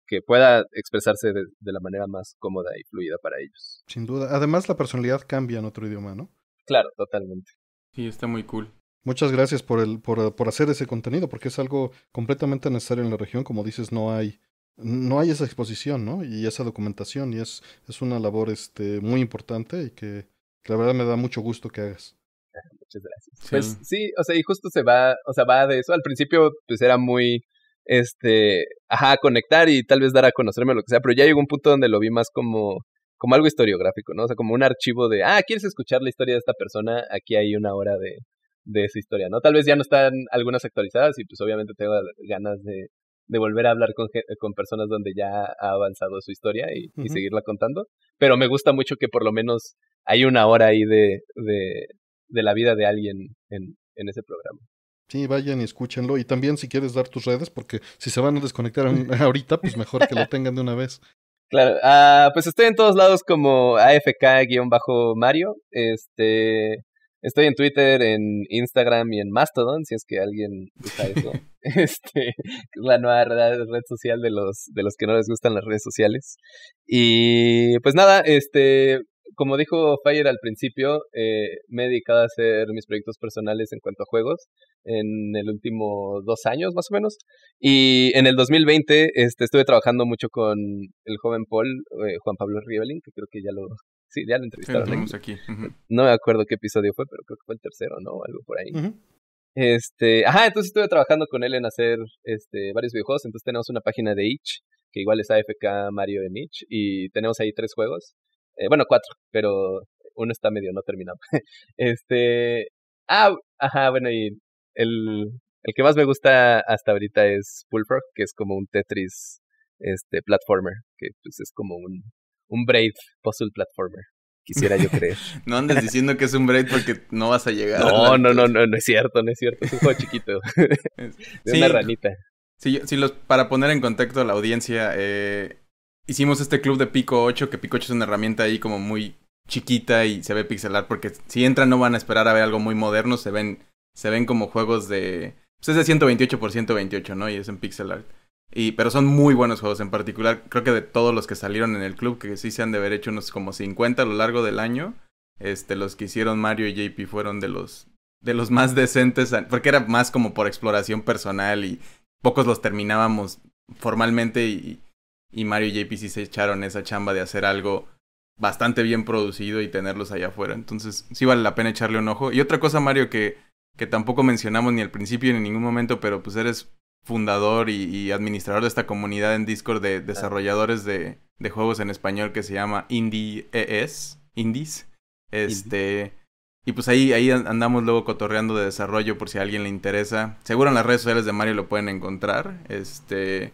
que pueda expresarse de, la manera más cómoda y fluida para ellos. Sin duda. Además, la personalidad cambia en otro idioma, ¿no? Claro, totalmente. Sí, está muy cool. Muchas gracias por, el, por, por hacer ese contenido, porque es algo completamente necesario en la región. Como dices, no hay, no hay esa exposición, ¿no? Y esa documentación, y es, es una labor este, muy importante y que, la verdad me da mucho gusto que hagas. Ah, muchas gracias. Pues sí, o sea, y justo se va, o sea, va de eso. Al principio, pues era muy, este, ajá, conectar y tal vez dar a conocerme lo que sea, pero ya llegó un punto donde lo vi más como, como algo historiográfico, ¿no? O sea, como un archivo de, ah, ¿quieres escuchar la historia de esta persona? Aquí hay una hora de, de esa historia, ¿no? Tal vez ya no están algunas actualizadas y pues obviamente tengo ganas de, de volver a hablar con, personas donde ya ha avanzado su historia y, y, seguirla contando, pero me gusta mucho que por lo menos hay una hora ahí de, de, de la vida de alguien en, en ese programa. Sí, vayan y escúchenlo. Y también si quieres dar tus redes, porque si se van a desconectar ahorita, pues mejor que lo tengan de una vez. Claro, ah, pues estoy en todos lados como AFK-Mario. Este, estoy en Twitter, en Instagram y en Mastodon, si es que alguien gusta eso. este, la nueva red, red, social de los, de los que no les gustan las redes sociales. Y pues nada, este, como dijo Fire al principio, eh, me he dedicado a hacer mis proyectos personales en cuanto a juegos en el último dos años más o menos. Y en el 2020 este, estuve trabajando mucho con el joven Paul, eh, Juan Pablo Rivelin, que creo que ya lo, sí, ya lo entrevistaron. aquí. No me acuerdo qué episodio fue, pero creo que fue el tercero, ¿no? algo por ahí. Este, ajá, entonces estuve trabajando con él en hacer este, varios videojuegos. Entonces tenemos una página de Itch, que igual es AFK Mario en Itch, y tenemos ahí tres juegos. Eh, bueno, cuatro, pero uno está medio no terminado. este. Ah, ajá, bueno, y el, el que más me gusta hasta ahorita es Pulfrog, que es como un Tetris este platformer, que pues es como un, un Braid puzzle platformer. Quisiera yo creer. no andes diciendo que es un Braid porque no vas a llegar. No, no, no, no, no es cierto, no es cierto. Es un juego chiquito. de una ranita. Sí, sí, los, para poner en contacto a la audiencia, eh, hicimos este club de Pico 8, que Pico 8 es una herramienta ahí como muy chiquita y se ve pixelar, porque si entran no van a esperar a ver algo muy moderno, se ven, se ven como juegos de... Pues es de 128 por 128, ¿no? Y es en pixel art. Y, pero son muy buenos juegos, en particular creo que de todos los que salieron en el club, que sí se han de haber hecho unos como 50 a lo largo del año, este, los que hicieron Mario y JP fueron de los, de los más decentes, porque era más como por exploración personal y pocos los terminábamos formalmente y, y Mario y JPC se echaron esa chamba de hacer algo bastante bien producido y tenerlos allá afuera. Entonces, sí vale la pena echarle un ojo. Y otra cosa, Mario, que, que tampoco mencionamos ni al principio ni en ningún momento, pero pues eres fundador y, administrador de esta comunidad en Discord de desarrolladores de, de juegos en español que se llama Indie e ES, Indies. Este. Y pues ahí, ahí andamos luego cotorreando de desarrollo por si a alguien le interesa. Seguro en las redes sociales de Mario lo pueden encontrar. Este.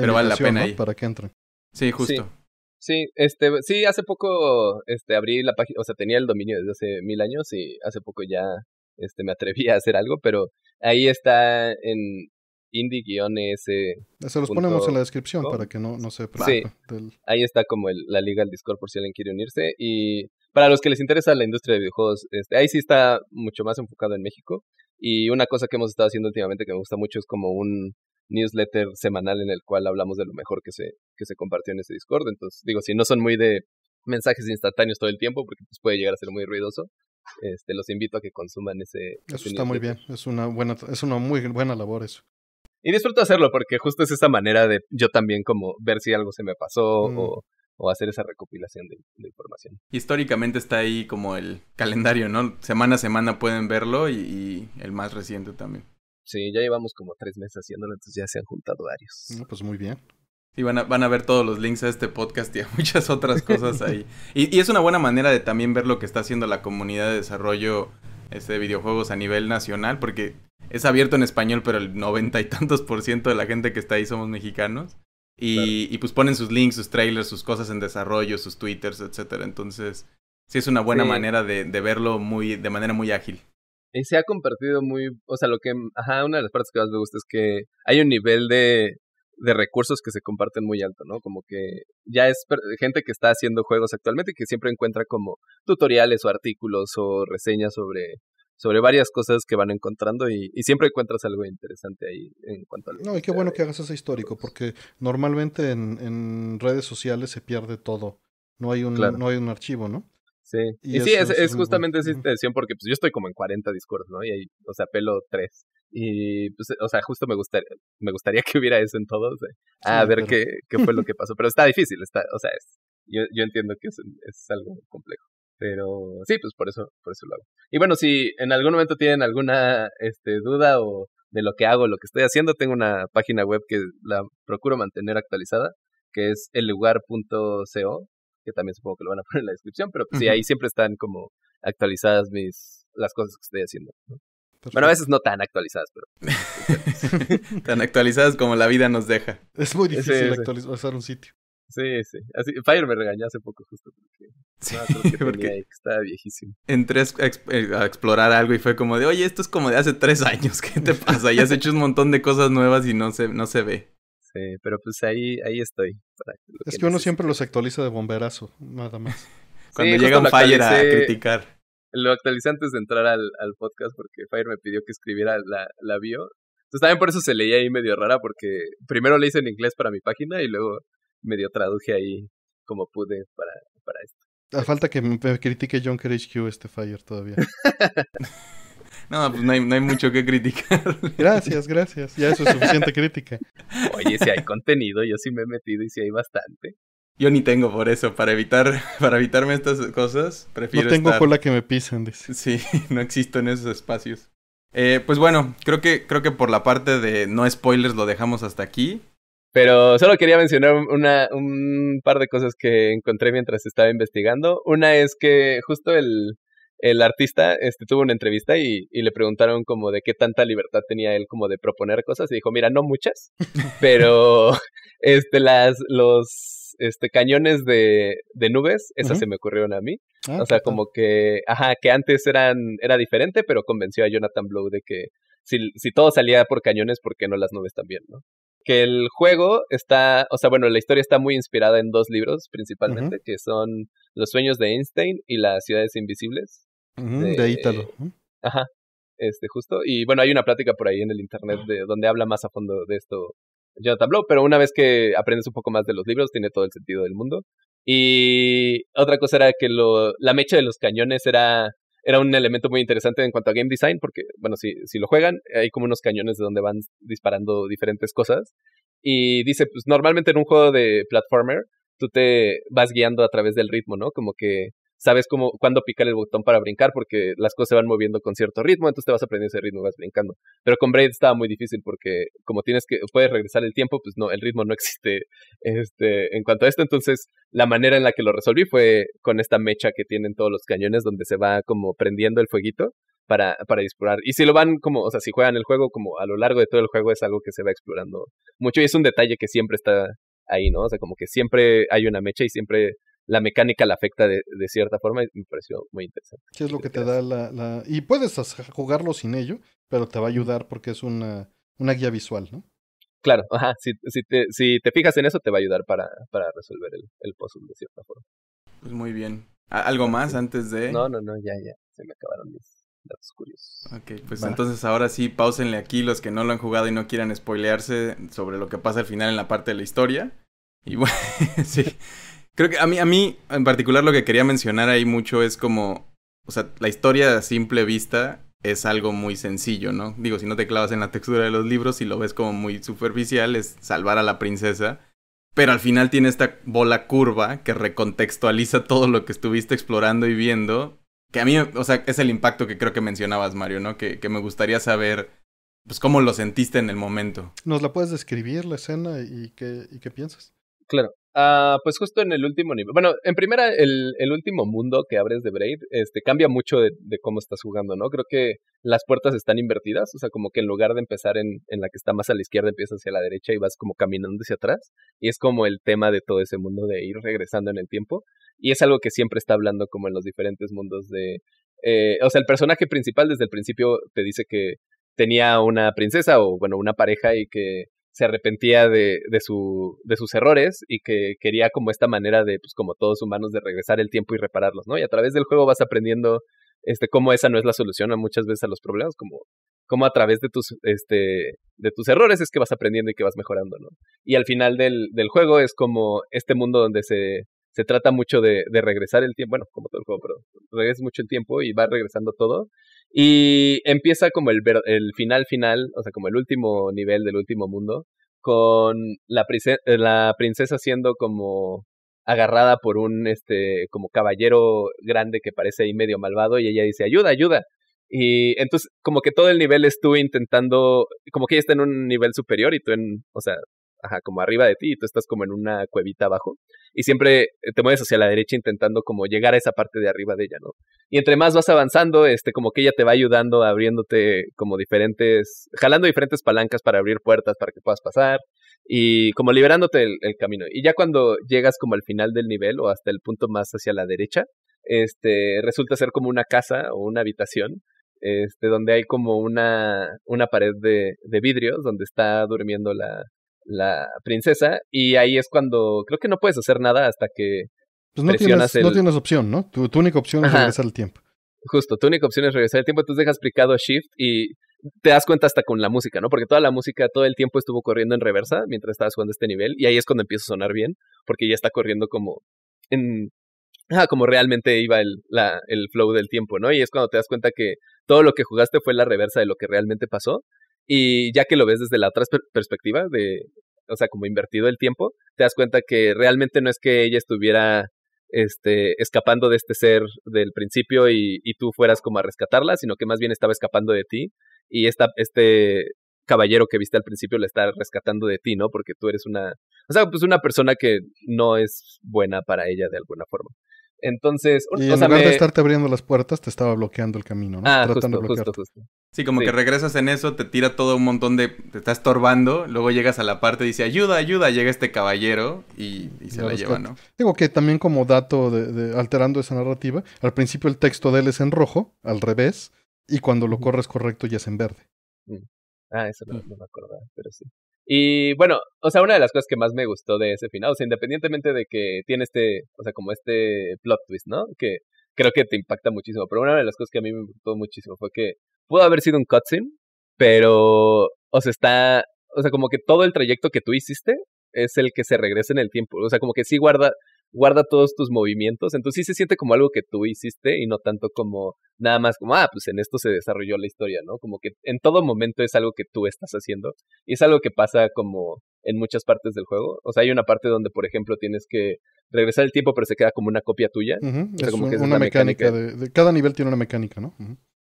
Pero vale la pena Para que entren. Sí, justo. Sí. este, sí, hace poco este, abrí la página, o sea, tenía el dominio desde hace mil años y hace poco ya este, me atreví a hacer algo, pero ahí está en indie-s. Se los ponemos en la descripción para que no, no se Sí, ahí está como la liga al Discord por si alguien quiere unirse. Y para los que les interesa la industria de videojuegos, este, ahí sí está mucho más enfocado en México. Y una cosa que hemos estado haciendo últimamente que me gusta mucho es como un newsletter semanal en el cual hablamos de lo mejor que se, que se compartió en ese Discord. Entonces, digo, si no son muy de mensajes instantáneos todo el tiempo, porque pues, puede llegar a ser muy ruidoso, este, los invito a que consuman ese. Eso está muy bien, es una, es una muy buena labor eso. Y disfruto hacerlo, porque justo es esa manera de yo también como ver si algo se me pasó mm. o o hacer esa recopilación de, información. Históricamente está ahí como el calendario, ¿no? Semana a semana pueden verlo y el más reciente también. Sí, ya llevamos como tres meses haciéndolo, entonces ya se han juntado varios. Ah, pues muy bien. Y van a, van a ver todos los links a este podcast y a muchas otras cosas ahí. y, es una buena manera de también ver lo que está haciendo la comunidad de desarrollo este, de videojuegos a nivel nacional, porque es abierto en español, pero el noventa y tantos por ciento de la gente que está ahí somos mexicanos. Y, pues ponen sus links, sus trailers, sus cosas en desarrollo, sus twitters, etcétera. Entonces, sí es una buena manera de, de verlo muy, de manera muy ágil. Y se ha compartido muy, o sea, lo que, ajá, una de las partes que más me gusta es que hay un nivel de, de recursos que se comparten muy alto, ¿no? Como que ya es gente que está haciendo juegos actualmente y que siempre encuentra como tutoriales o artículos o reseñas sobre, sobre varias cosas que van encontrando y, y siempre encuentras algo interesante ahí en cuanto a... No, y qué bueno que hagas ese histórico, porque normalmente en, redes sociales se pierde todo. No hay un, no hay un archivo, ¿no? Sí, y, sí, es, justamente esa intención porque pues yo estoy como en 40 discursos, ¿no? Y ahí, o sea, pelo 3. Y pues, o sea, justo me gustaría, me gustaría que hubiera eso en todos, eh, a ver qué, fue lo que pasó. Pero está difícil, está, o sea, es, yo, yo entiendo que es, algo complejo. Pero sí, pues por eso, por eso lo hago. Y bueno, si en algún momento tienen alguna este, duda o de lo que hago, lo que estoy haciendo, tengo una página web que la procuro mantener actualizada, que es el ellugar.co que también supongo que lo van a poner en la descripción, pero pues sí, ahí siempre están como actualizadas mis las cosas que estoy haciendo. Bueno, a veces no tan actualizadas, pero... Pues, pues. tan actualizadas como la vida nos deja. Es muy difícil actualizar un sitio. Sí, sí. Fire me regañó hace poco justo porque... estaba viejísimo. Entré eh, a, explorar algo y fue como de, oye, esto es como de hace tres años, ¿qué te pasa? Y has hecho un montón de cosas nuevas y no se, no se ve. Este, pero pues ahí, ahí estoy. es que, uno siempre los actualiza de bomberazo, nada más. Cuando llega un Fire a criticar. Lo actualicé antes de entrar al, al podcast porque Fire me pidió que escribiera la, la bio. Entonces también por eso se leía ahí medio rara porque primero le hice en inglés para mi página y luego medio traduje ahí como pude para, para esto. falta que me critique John Q este Fire todavía. No, pues no hay, mucho que criticar. Gracias, gracias. Ya eso es suficiente crítica. Oye, si hay contenido, yo sí me he metido y si hay bastante. Yo ni tengo por eso, para evitar, para evitarme estas cosas, prefiero. No tengo cola que me pisan, Sí, no existo en esos espacios. Eh, pues bueno, creo que, creo que por la parte de no spoilers lo dejamos hasta aquí. Pero solo quería mencionar un par de cosas que encontré mientras estaba investigando. Una es que justo el, el artista este, tuvo una entrevista y, le preguntaron como de qué tanta libertad tenía él como de proponer cosas y dijo, mira, no muchas, pero este, las, los este, cañones de, de nubes, esas se me ocurrieron a mí. Ah, o sea, como que, ajá, que antes eran, era diferente, pero convenció a Jonathan Blow de que si, si todo salía por cañones, ¿por qué no las nubes también, no? que el juego está, o sea, bueno, la historia está muy inspirada en dos libros principalmente, que son Los sueños de Einstein y Las ciudades invisibles. de, Italo. Ítalo. Ajá, este justo. Y bueno, hay una plática por ahí en el internet de donde habla más a fondo de esto Jonathan Blow, pero una vez que aprendes un poco más de los libros, tiene todo el sentido del mundo. Y otra cosa era que lo, la mecha de los cañones era era un elemento muy interesante en cuanto a game design, porque, bueno, si, si lo juegan, hay como unos cañones de donde van disparando diferentes cosas. Y dice, pues normalmente en un juego de platformer, tú te vas guiando a través del ritmo, ¿no? Como que sabes cómo, cuándo picar el botón para brincar, porque las cosas se van moviendo con cierto ritmo, entonces te vas aprendiendo ese ritmo y vas brincando. Pero con Braid estaba muy difícil porque como tienes que, puedes regresar el tiempo, pues no, el ritmo no existe este, en cuanto a esto. Entonces, la manera en la que lo resolví fue con esta mecha que tienen todos los cañones donde se va como prendiendo el fueguito. Para, para explorar. Y si lo van como, o sea, si juegan el juego como a lo largo de todo el juego es algo que se va explorando mucho y es un detalle que siempre está ahí, ¿no? O sea, como que siempre hay una mecha y siempre la mecánica la afecta de, cierta forma y me pareció muy interesante. ¿Qué es lo que te da la, la, Y puedes jugarlo sin ello, pero te va a ayudar porque es una, una guía visual, ¿no? Claro, ajá, si, si, te, si te fijas en eso te va a ayudar para, para resolver el, el puzzle de cierta forma. Pues muy bien. ¿Algo más antes de...? No, no, no, ya, ya, se me acabaron mis, datos curiosos. Ok, pues entonces ahora sí, pausenle aquí los que no lo han jugado y no quieran spoilearse sobre lo que pasa al final en la parte de la historia. Y bueno, sí, Creo que a mí, a mí en particular lo que quería mencionar ahí mucho es como, o sea, la historia a simple vista es algo muy sencillo, ¿no? Digo, si no te clavas en la textura de los libros y lo ves como muy superficial, es salvar a la princesa. Pero al final tiene esta bola curva que recontextualiza todo lo que estuviste explorando y viendo. Que a mí, o sea, es el impacto que creo que mencionabas, Mario, ¿no? Que, que me gustaría saber, pues, cómo lo sentiste en el momento. ¿Nos la puedes describir, la escena, y qué, y qué piensas? Claro. Ah, pues justo en el último nivel. Bueno, en primera, el, último mundo que abres de Braid este, cambia mucho de, cómo estás jugando, ¿no? Creo que las puertas están invertidas, o sea, como que en lugar de empezar en, la que está más a la izquierda, empiezas hacia la derecha y vas como caminando hacia atrás. Y es como el tema de todo ese mundo de ir regresando en el tiempo. Y es algo que siempre está hablando como en los diferentes mundos de... Eh, o sea, el personaje principal desde el principio te dice que tenía una princesa o, bueno, una pareja y que se arrepentía de, de, su, de sus errores y que quería como esta manera de, pues como todos humanos, de regresar el tiempo y repararlos, ¿no? Y a través del juego vas aprendiendo este, cómo esa no es la solución a muchas veces a los problemas, como, como a través de tus, este, de tus errores es que vas aprendiendo y que vas mejorando, ¿no? Y al final del, del juego es como este mundo donde se se trata mucho de, de regresar el tiempo, bueno, como todo el juego, pero regresa mucho el tiempo y va regresando todo. Y empieza como el, el final final, o sea, como el último nivel del último mundo, con eh, la, princesa siendo como agarrada por un este como caballero grande que parece ahí medio malvado y ella dice ayuda, ayuda. Y entonces como que todo el nivel es tú intentando, como que ella está en un nivel superior y tú en, o sea, como arriba de ti y tú estás como en una cuevita abajo. Y siempre eh, te mueves hacia la derecha intentando como llegar a esa parte de arriba de ella, ¿no? Y entre más vas avanzando, este, como que ella te va ayudando abriéndote como diferentes, jalando diferentes palancas para abrir puertas para que puedas pasar y como liberándote el, camino. Y ya cuando llegas como al final del nivel o hasta el punto más hacia la derecha, este, resulta ser como una casa o una habitación este, donde hay como una, una pared de, de vidrios donde está durmiendo la, la princesa, y ahí es cuando creo que no puedes hacer nada hasta que pues no tienes, opción, ¿no? Tu, única opción es regresar el tiempo. Justo, tu única opción es regresar el tiempo, entonces dejas aplicado Shift y te das cuenta hasta con la música, ¿no? Porque toda la música todo el tiempo estuvo corriendo en reversa mientras estabas jugando este nivel, y ahí es cuando empieza a sonar bien, porque ya está corriendo como en ah, como realmente iba el, la, el flow del tiempo, ¿no? Y es cuando te das cuenta que todo lo que jugaste fue la reversa de lo que realmente pasó. Y ya que lo ves desde la otra perspectiva, de, o sea, como invertido el tiempo, te das cuenta que realmente no es que ella estuviera este, escapando de este ser del principio y, tú fueras como a rescatarla, sino que más bien estaba escapando de ti y esta, este caballero que viste al principio la está rescatando de ti, ¿no? Porque tú eres una, o sea, pues una persona que no es buena para ella de alguna forma. Entonces, en lugar de estarte abriendo las puertas, te estaba bloqueando el camino, ¿no? Ah, Tratando de justo, Sí, como que regresas en eso, te tira todo un montón de. te está estorbando, luego llegas a la parte y dice ayuda, ayuda, llega este caballero y, se la lleva, ¿no? Digo que también como dato de, alterando esa narrativa, al principio el texto de él es en rojo, al revés, y cuando lo corres correcto ya es en verde. Mm. Ah, eso mm. no me acordaba, pero sí. Y bueno, o sea, una de las cosas que más me gustó de ese final, o sea, independientemente de que tiene este, o sea, como este plot twist, ¿no? Que creo que te impacta muchísimo, pero una de las cosas que a mí me gustó muchísimo fue que pudo haber sido un cutscene, pero, o sea, está, o sea, como que todo el trayecto que tú hiciste es el que se regresa en el tiempo, o sea, como que sí guarda, guarda todos tus movimientos. Entonces sí se siente como algo que tú hiciste y no tanto como nada más como, ah, pues en esto se desarrolló la historia, ¿no? Como que en todo momento es algo que tú estás haciendo y es algo que pasa como en muchas partes del juego. O sea, hay una parte donde, por ejemplo, tienes que regresar el tiempo, pero se queda como una copia tuya. es como que una mecánica. De, cada nivel tiene una mecánica, ¿no?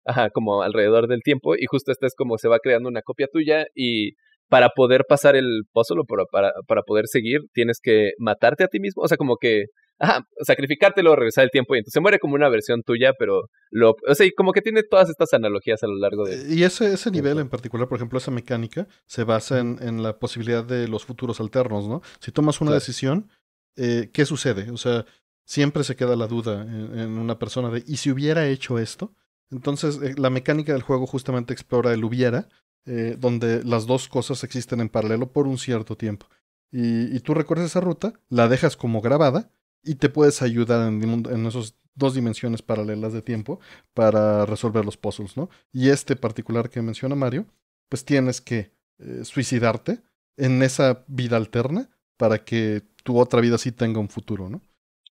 Ajá, como alrededor del tiempo y justo esta es como se va creando una copia tuya y para poder pasar el puzzle o para, para, poder seguir, tienes que matarte a ti mismo. O sea, como que, Ah, sacrificarte, regresar el tiempo y entonces muere como una versión tuya, pero lo, o sea, y como que tiene todas estas analogías a lo largo de... Eh, y ese, ese nivel en particular, por ejemplo, esa mecánica, se basa en, en la posibilidad de los futuros alternos, ¿no? Si tomas una decisión, eh, ¿qué sucede? O sea, siempre se queda la duda en, una persona de, ¿y si hubiera hecho esto? Entonces, eh, la mecánica del juego justamente explora el hubiera eh, donde las dos cosas existen en paralelo por un cierto tiempo. Y, tú recuerdas esa ruta, la dejas como grabada y te puedes ayudar en, esas dos dimensiones paralelas de tiempo para resolver los puzzles, ¿no? Y este particular que menciona Mario, pues tienes que eh, suicidarte en esa vida alterna para que tu otra vida sí tenga un futuro, ¿no?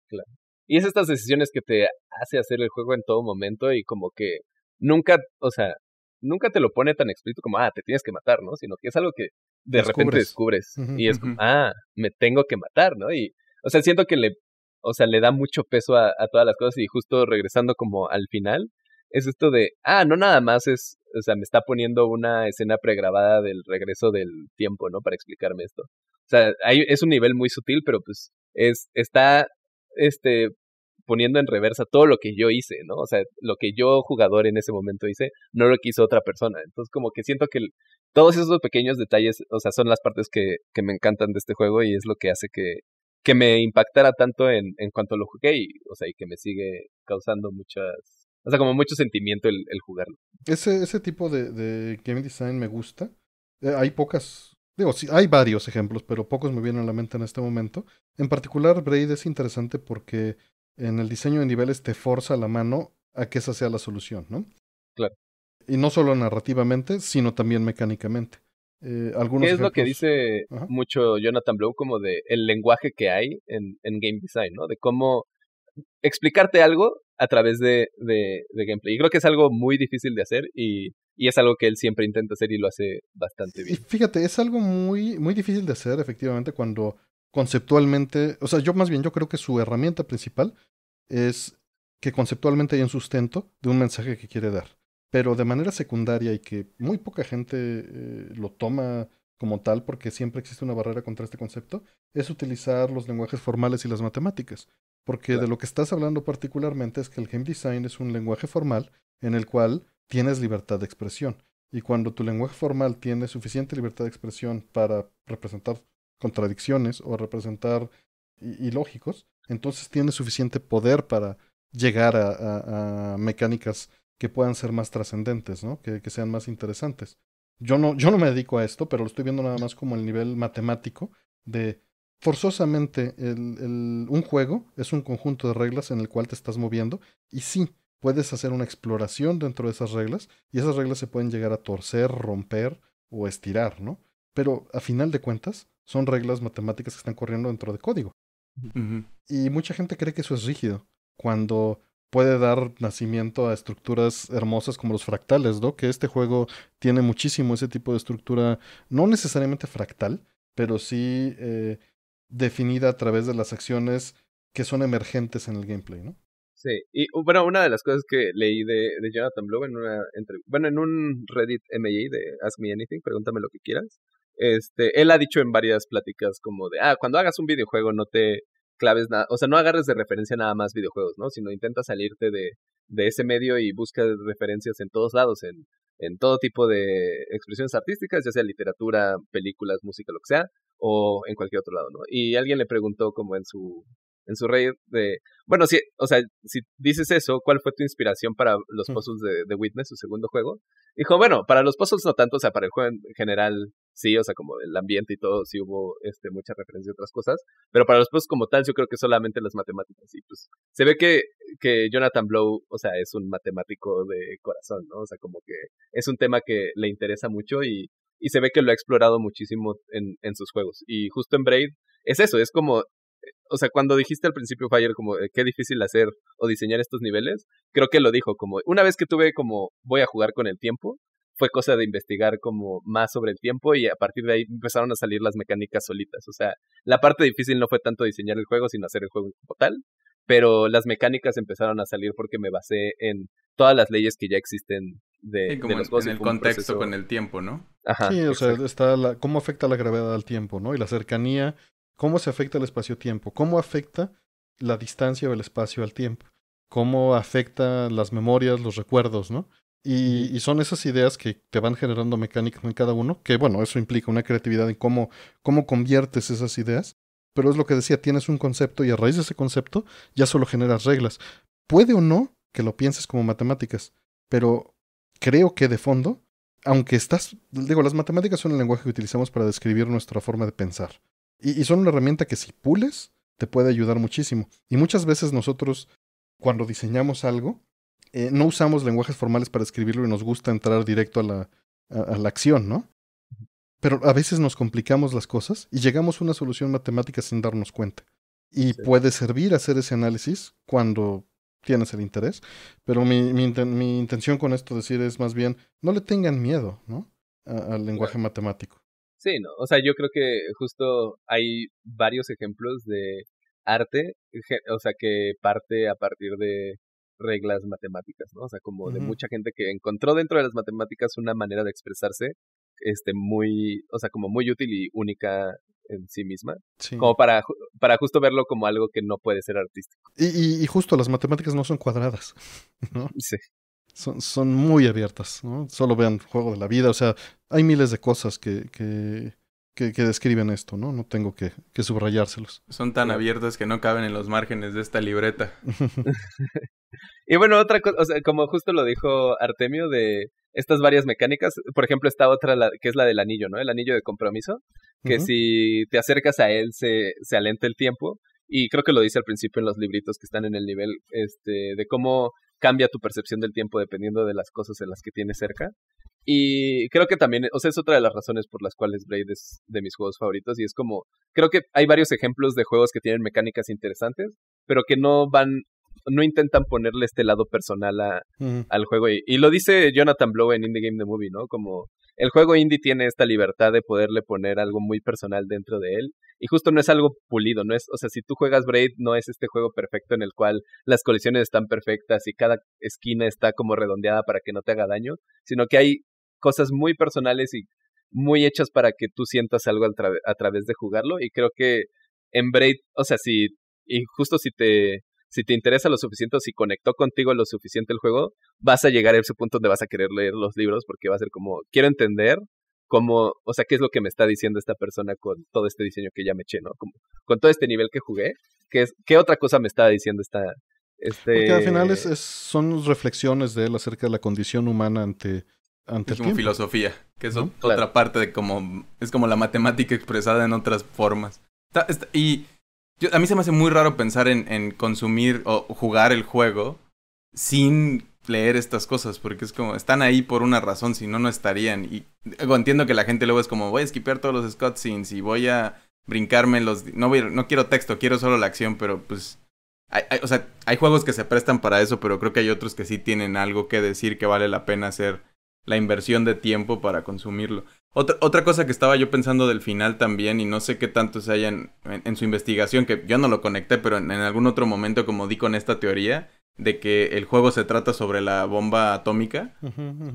Claro. Y es estas decisiones que te hace hacer el juego en todo momento y como que nunca, o sea, nunca te lo pone tan explícito como, ah, te tienes que matar, ¿no? Sino que es algo que de repente descubres. y es como, ah, me tengo que matar, ¿no? Y, o sea, siento que le, o sea, le da mucho peso a, a, todas las cosas y justo regresando como al final, es esto de, ah, no nada más es, o sea, me está poniendo una escena pregrabada del regreso del tiempo, ¿no? Para explicarme esto. O sea, hay, es un nivel muy sutil, pero pues es, está, este, poniendo en reversa todo lo que yo hice, ¿no? O sea, lo que yo jugador en ese momento hice, no lo quiso otra persona. Entonces como que siento que todos esos pequeños detalles, o sea, son las partes que, que me encantan de este juego y es lo que hace que, que me impactara tanto en, en cuanto lo jugué y, o sea, y que me sigue causando muchas, o sea, como mucho sentimiento el, jugarlo. Ese, ese tipo de, game design me gusta. Eh, hay pocas, digo, sí, hay varios ejemplos, pero pocos me vienen a la mente en este momento. En particular, Braid es interesante porque en el diseño de niveles te forza la mano a que esa sea la solución, ¿no? Claro. Y no solo narrativamente, sino también mecánicamente. Eh, es lo que dice mucho Jonathan Blow como de el lenguaje que hay en, en, game design, ¿no? De cómo explicarte algo a través de, de, gameplay. Y creo que es algo muy difícil de hacer y, y, es algo que él siempre intenta hacer y lo hace bastante bien. Y fíjate, es algo muy, muy difícil de hacer, efectivamente, cuando conceptualmente, o sea, yo más bien yo creo que su herramienta principal es que conceptualmente hay un sustento de un mensaje que quiere dar, pero de manera secundaria y que muy poca gente eh, lo toma como tal porque siempre existe una barrera contra este concepto, es utilizar los lenguajes formales y las matemáticas. Porque de lo que estás hablando particularmente es que el game design es un lenguaje formal en el cual tienes libertad de expresión. Y cuando tu lenguaje formal tiene suficiente libertad de expresión para representar contradicciones o representar ilógicos, entonces tiene suficiente poder para llegar a, mecánicas que puedan ser más trascendentes, ¿no? Que, que, sean más interesantes. Yo no, yo no me dedico a esto, pero lo estoy viendo nada más como el nivel matemático de forzosamente un juego es un conjunto de reglas en el cual te estás moviendo y sí, puedes hacer una exploración dentro de esas reglas y esas reglas se pueden llegar a torcer, romper o estirar, ¿no? Pero a final de cuentas, son reglas matemáticas que están corriendo dentro de código. Y mucha gente cree que eso es rígido, cuando puede dar nacimiento a estructuras hermosas como los fractales, ¿no? Que este juego tiene muchísimo ese tipo de estructura, no necesariamente fractal, pero sí eh, definida a través de las acciones que son emergentes en el gameplay, ¿no? Sí, y bueno, una de las cosas que leí de, Jonathan Blow en una entrevista, bueno, en un Reddit MJ de Ask Me Anything, pregúntame lo que quieras, este, él ha dicho en varias pláticas como de, ah, cuando hagas un videojuego no te claves nada, o sea, no agarres de referencia nada más videojuegos, ¿no? Sino intenta salirte de, de ese medio y busca referencias en todos lados, en, en todo tipo de expresiones artísticas, ya sea literatura, películas, música, lo que sea, o en cualquier otro lado, ¿no? Y alguien le preguntó como en su en su rey de... Bueno, si, o sea, si dices eso, ¿cuál fue tu inspiración para los puzzles de, Witness, su segundo juego? Dijo, bueno, para los puzzles no tanto, o sea, para el juego en general sí, o sea, como el ambiente y todo, sí hubo este, mucha referencia a otras cosas, pero para los puzzles como tal, yo creo que solamente las matemáticas, y pues se ve que, que Jonathan Blow, o sea, es un matemático de corazón, ¿no? O sea, como que es un tema que le interesa mucho y, y se ve que lo ha explorado muchísimo en, en sus juegos. Y justo en Braid es eso, es como o sea, cuando dijiste al principio, Fire, como qué difícil hacer o diseñar estos niveles, creo que lo dijo, como una vez que tuve como voy a jugar con el tiempo, fue cosa de investigar como más sobre el tiempo y a partir de ahí empezaron a salir las mecánicas solitas. O sea, la parte difícil no fue tanto diseñar el juego, sino hacer el juego como tal, pero las mecánicas empezaron a salir porque me basé en todas las leyes que ya existen de, En el contexto con el tiempo, ¿no? Ajá, sí, o sea, está la, cómo afecta la gravedad al tiempo, ¿no? Y la cercanía cómo se afecta el espacio-tiempo, cómo afecta la distancia o el espacio al tiempo, cómo afecta las memorias, los recuerdos, ¿no? Y, son esas ideas que te van generando mecánicas en cada uno, que bueno, eso implica una creatividad en cómo, cómo conviertes esas ideas, pero es lo que decía, tienes un concepto y a raíz de ese concepto ya solo generas reglas. Puede o no que lo pienses como matemáticas, pero creo que de fondo, aunque estás, digo, las matemáticas son el lenguaje que utilizamos para describir nuestra forma de pensar. Y, son una herramienta que si pules, te puede ayudar muchísimo. Y muchas veces nosotros, cuando diseñamos algo, eh, no usamos lenguajes formales para escribirlo y nos gusta entrar directo a la, a, la acción, ¿no? Pero a veces nos complicamos las cosas y llegamos a una solución matemática sin darnos cuenta. Y puede servir hacer ese análisis cuando tienes el interés. Pero mi, mi, mi intención con esto decir es más bien, no le tengan miedo ¿no? al lenguaje matemático. Sí, no, o sea, yo creo que justo hay varios ejemplos de arte, o sea, que parte a partir de reglas matemáticas, ¿no? O sea, como de mucha gente que encontró dentro de las matemáticas una manera de expresarse, este, muy, o sea, como muy útil y única en sí misma, como para, para justo verlo como algo que no puede ser artístico. Y, y, justo las matemáticas no son cuadradas, ¿no? Sí. Son, son muy abiertas, ¿no? Solo vean Juego de la Vida, o sea, hay miles de cosas que, que, que, describen esto, ¿no? No tengo que, subrayárselos. Son tan abiertas que no caben en los márgenes de esta libreta. y bueno, otra cosa, o sea, como justo lo dijo Artemio, de estas varias mecánicas, por ejemplo, está otra la, que es la del anillo, ¿no? El anillo de compromiso, que si te acercas a él se, se alenta el tiempo. Y creo que lo dice al principio en los libritos que están en el nivel, este, de cómo cambia tu percepción del tiempo dependiendo de las cosas en las que tienes cerca. Y creo que también, o sea, es otra de las razones por las cuales Braid es de mis juegos favoritos. Y es como, creo que hay varios ejemplos de juegos que tienen mecánicas interesantes, pero que no van, no intentan ponerle este lado personal a, al juego. Y, y, lo dice Jonathan Blow en Indie Game The Movie, ¿no? Como el juego indie tiene esta libertad de poderle poner algo muy personal dentro de él. Y justo no es algo pulido, no es, o sea, si tú juegas Braid, no es este juego perfecto en el cual las colisiones están perfectas y cada esquina está como redondeada para que no te haga daño, sino que hay cosas muy personales y muy hechas para que tú sientas algo a, través de jugarlo. Y creo que en Braid, o sea, si, y justo si te, si te interesa lo suficiente o si conectó contigo lo suficiente el juego, vas a llegar a ese punto donde vas a querer leer los libros porque va a ser como, quiero entender cómo, o sea, qué es lo que me está diciendo esta persona con todo este diseño que ya me eché, ¿no? Como, con todo este nivel que jugué, ¿qué, qué otra cosa me está diciendo esta... Este... Porque al final son reflexiones de él acerca de la condición humana ante como filosofía, que es otra parte de como, es como la matemática expresada en otras formas. y a mí se me hace muy raro pensar en, consumir o jugar el juego sin leer estas cosas, porque es como, están ahí por una razón, si no, no estarían. Y entiendo que la gente luego es como, voy a skipear todos los cutscenes y voy a brincarme los... No, no quiero texto, quiero solo la acción, pero pues... o sea, hay juegos que se prestan para eso, pero creo que hay otros que sí tienen algo que decir que vale la pena hacer la inversión de tiempo para consumirlo. Otra, otra cosa que estaba yo pensando del final también, y no sé qué tanto se hayan en, su investigación, que yo no lo conecté, pero en, algún otro momento, como di con esta teoría, de que el juego se trata sobre la bomba atómica,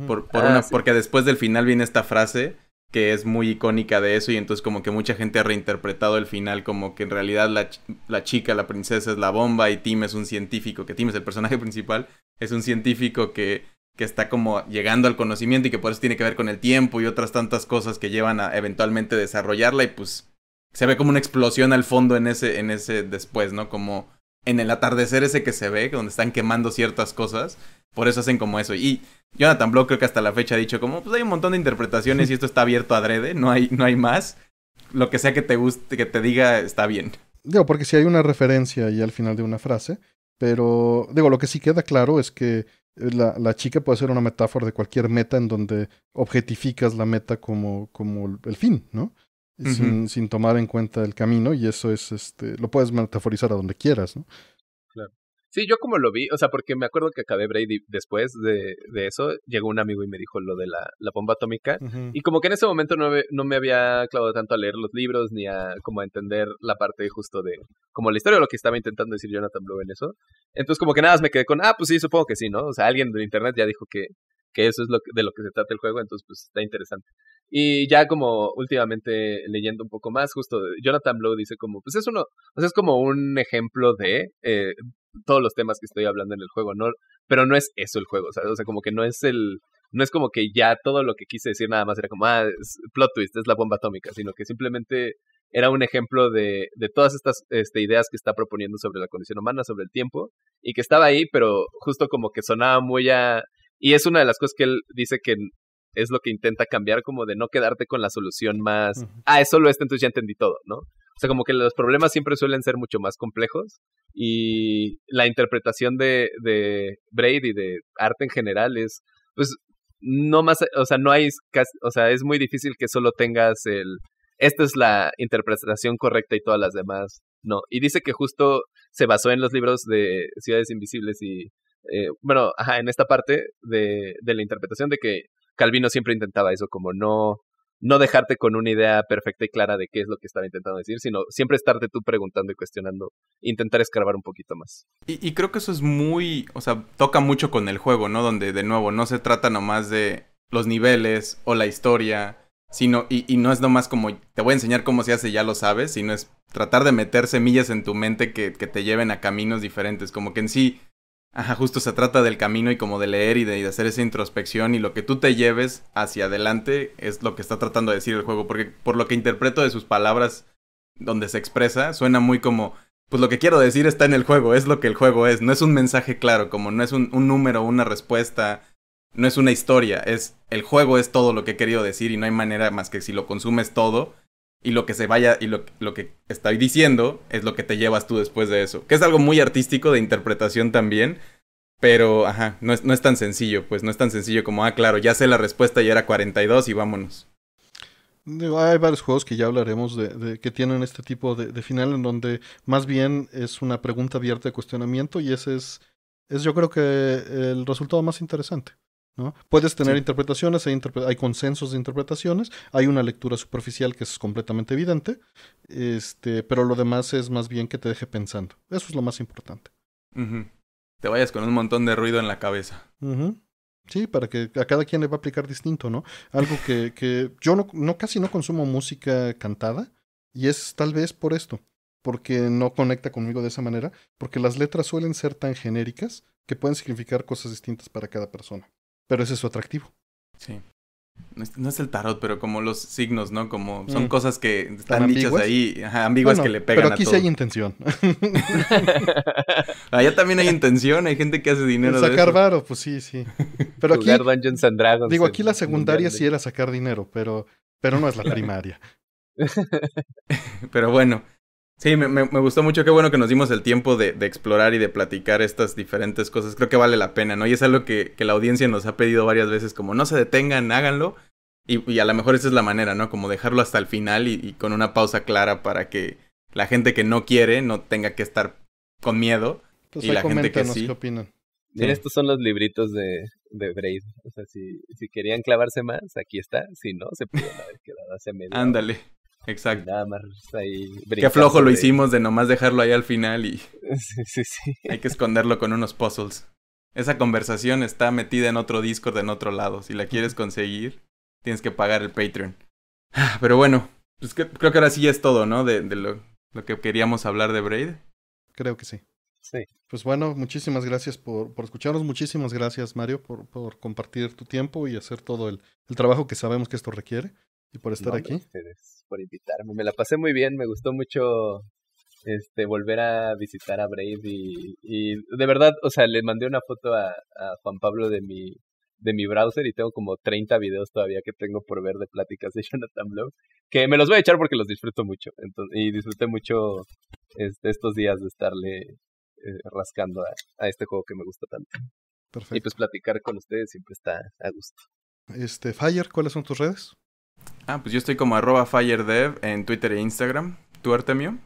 Por, ah, porque después del final viene esta frase que es muy icónica de eso y entonces como que mucha gente ha reinterpretado el final como que en realidad la, la chica, la princesa es la bomba y Tim es un científico, que Tim es el personaje principal, es un científico que que está como llegando al conocimiento y que por eso tiene que ver con el tiempo y otras tantas cosas que llevan a eventualmente desarrollarla y pues se ve como una explosión al fondo en ese, en ese después, ¿no? Como en el atardecer ese que se ve, donde están quemando ciertas cosas, por eso hacen como eso. Y Jonathan Block creo que hasta la fecha ha dicho como, pues hay un montón de interpretaciones y esto está abierto adrede, no hay, no hay más. Lo que sea que te guste, que te diga, está bien. Digo, porque si hay una referencia ahí al final de una frase, pero digo, lo que sí queda claro es que la, la, chica puede ser una metáfora de cualquier meta en donde objetificas la meta como, como el fin, ¿no? sin, sin, tomar en cuenta el camino y eso es, este, lo puedes metaforizar a donde quieras, ¿no? Sí, yo como lo vi, o sea, porque me acuerdo que acabé Brady después de, de eso, llegó un amigo y me dijo lo de la, la bomba atómica, y como que en ese momento no, no, me había clavado tanto a leer los libros ni a como entender la parte justo de como la historia o lo que estaba intentando decir Jonathan Blow en eso. Entonces como que nada más me quedé con, ah, pues sí, supongo que sí, ¿no? O sea, alguien de internet ya dijo que, que eso es lo de lo que se trata el juego, entonces pues está interesante. Y ya como últimamente leyendo un poco más, justo Jonathan Blow dice como, pues es uno, o sea, es como un ejemplo de eh, todos los temas que estoy hablando en el juego, no, pero no es eso el juego, O sea, como que no es el, no es como que ya todo lo que quise decir nada más era como, ah, es plot twist, es la bomba atómica, sino que simplemente era un ejemplo de, de todas estas este, ideas que está proponiendo sobre la condición humana, sobre el tiempo, y que estaba ahí, pero justo como que sonaba muy a... Y es una de las cosas que él dice que es lo que intenta cambiar, como de no quedarte con la solución más, ah, es solo esto, entonces ya entendí todo, ¿no? O sea, como que los problemas siempre suelen ser mucho más complejos y la interpretación de, de y de arte en general, es, pues, no más, o sea, no hay, o sea, es muy difícil que solo tengas el, esta es la interpretación correcta y todas las demás, no. Y dice que justo se basó en los libros de Ciudades Invisibles y, eh, bueno, ajá, en esta parte de, de la interpretación de que Calvino siempre intentaba eso, como no no dejarte con una idea perfecta y clara de qué es lo que estaba intentando decir, sino siempre estarte tú preguntando y cuestionando, intentar escarbar un poquito más. Y, creo que eso es muy, o sea, toca mucho con el juego, ¿no? Donde de nuevo no se trata nomás de los niveles o la historia, sino, y, y no es nomás como, te voy a enseñar cómo se hace, ya lo sabes, sino es tratar de meter semillas en tu mente que te lleven a caminos diferentes, como que en sí Ajá, justo se trata del camino y como de leer y de, hacer esa introspección y lo que tú te lleves hacia adelante es lo que está tratando de decir el juego, porque por lo que interpreto de sus palabras donde se expresa, suena muy como, pues lo que quiero decir está en el juego, es lo que el juego es, no es un mensaje claro, como no es un número, una respuesta, no es una historia, es el juego es todo lo que he querido decir y no hay manera más que si lo consumes todo, y lo que se vaya y lo, lo, que estoy diciendo es lo que te llevas tú después de eso. Que es algo muy artístico de interpretación también, pero ajá, no es, no es tan sencillo, pues no es tan sencillo como, ah, claro, ya sé la respuesta y era 42 y vámonos. hay varios juegos que ya hablaremos de, que tienen este tipo de, de, final en donde más bien es una pregunta abierta de cuestionamiento y ese es, es yo creo que el resultado más interesante. Puedes tener interpretaciones, hay, consensos de interpretaciones, hay una lectura superficial que es completamente evidente, este, pero lo demás es más bien que te deje pensando. Eso es lo más importante. Te vayas con un montón de ruido en la cabeza. Sí, para que a cada quien le va a aplicar distinto, ¿no? Algo que, que yo no, casi no consumo música cantada y es tal vez por esto, porque no conecta conmigo de esa manera, porque las letras suelen ser tan genéricas que pueden significar cosas distintas para cada persona. Pero ese es su atractivo. Sí. No es, el tarot, pero como los signos, ¿no? Como son mm. cosas que están dichas ahí, ambiguas que le pegan. Pero aquí sí hay intención. Allá también hay intención, hay gente que hace dinero. sacar baro, varo, pues sí, sí. Pero aquí. digo, aquí la secundaria sí era sacar dinero, pero, pero no es la primaria. pero bueno, Sí, me, me, gustó mucho, qué bueno que nos dimos el tiempo de, explorar y de platicar estas diferentes cosas, creo que vale la pena, ¿no? Y es algo que, la audiencia nos ha pedido varias veces, como no se detengan, háganlo, y, a lo mejor esa es la manera, ¿no? Como dejarlo hasta el final y, con una pausa clara para que la gente que no quiere no tenga que estar con miedo pues y la gente que sí. Qué opinan. Estos son los libritos de, de Brave. O sea, si, si querían clavarse más, aquí está. Si no, se pueden haber quedado hace medio. Ándale. Exacto. Qué flojo lo hicimos de nomás dejarlo ahí al final y. Sí, sí, Hay que esconderlo con unos puzzles. Esa conversación está metida en otro Discord en otro lado. Si la quieres conseguir, tienes que pagar el Patreon. Ah, pero bueno, pues creo que ahora sí es todo, ¿no? De, lo, que queríamos hablar de Braid. Creo que sí. Sí. Pues bueno, muchísimas gracias por, por escucharnos. Muchísimas gracias, Mario, por, por, compartir tu tiempo y hacer todo el trabajo que sabemos que esto requiere. Y por estar aquí. por invitarme. Me la pasé muy bien, me gustó mucho este volver a visitar a Brave y, de verdad, o sea, le mandé una foto a, Juan Pablo de mi de mi browser y tengo como 30 videos todavía que tengo por ver de pláticas de Jonathan Blow, que me los voy a echar porque los disfruto mucho. Entonces, y disfruté mucho este, estos días de estarle eh, rascando a, este juego que me gusta tanto. Perfecto. Y pues platicar con ustedes siempre está a gusto. Este, Fire, ¿cuáles son tus redes? Ah, pues yo estoy como arroba FireDev en Twitter e Instagram. ¿Tú, Artemio?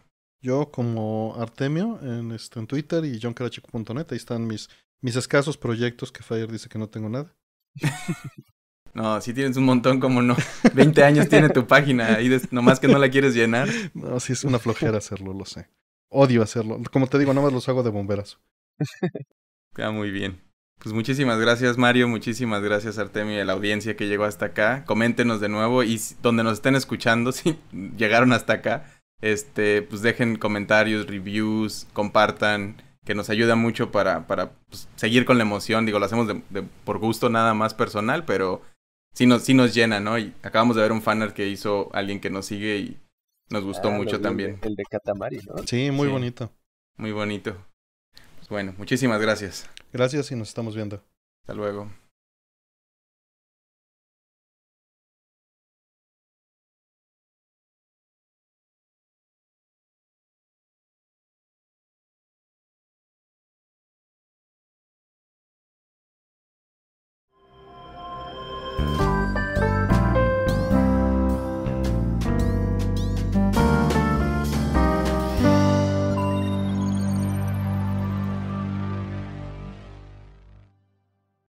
Yo como Artemio en, este, en Twitter y joncarachico.net. Ahí están mis, mis escasos proyectos que Fire dice que no tengo nada. No, si tienes un montón, como no. 20 años tiene tu página, ahí nomás que no la quieres llenar. No, sí es una flojera hacerlo, lo sé. Odio hacerlo. Como te digo, nomás los hago de bomberas. Está ah, muy bien. Pues muchísimas gracias Mario, muchísimas gracias Artemi y a la audiencia que llegó hasta acá. Coméntenos de nuevo y donde nos estén escuchando, si llegaron hasta acá, este, pues dejen comentarios, reviews, compartan, que nos ayuda mucho para, para pues, seguir con la emoción. Digo, lo hacemos por gusto nada más personal, pero sí nos, sí nos llena, ¿no? Y acabamos de ver un fanart que hizo alguien que nos sigue y nos gustó ah, mucho también. El de Katamari, ¿no? Sí, muy bonito. Muy bonito. Bueno, muchísimas gracias. Gracias y nos estamos viendo. Hasta luego.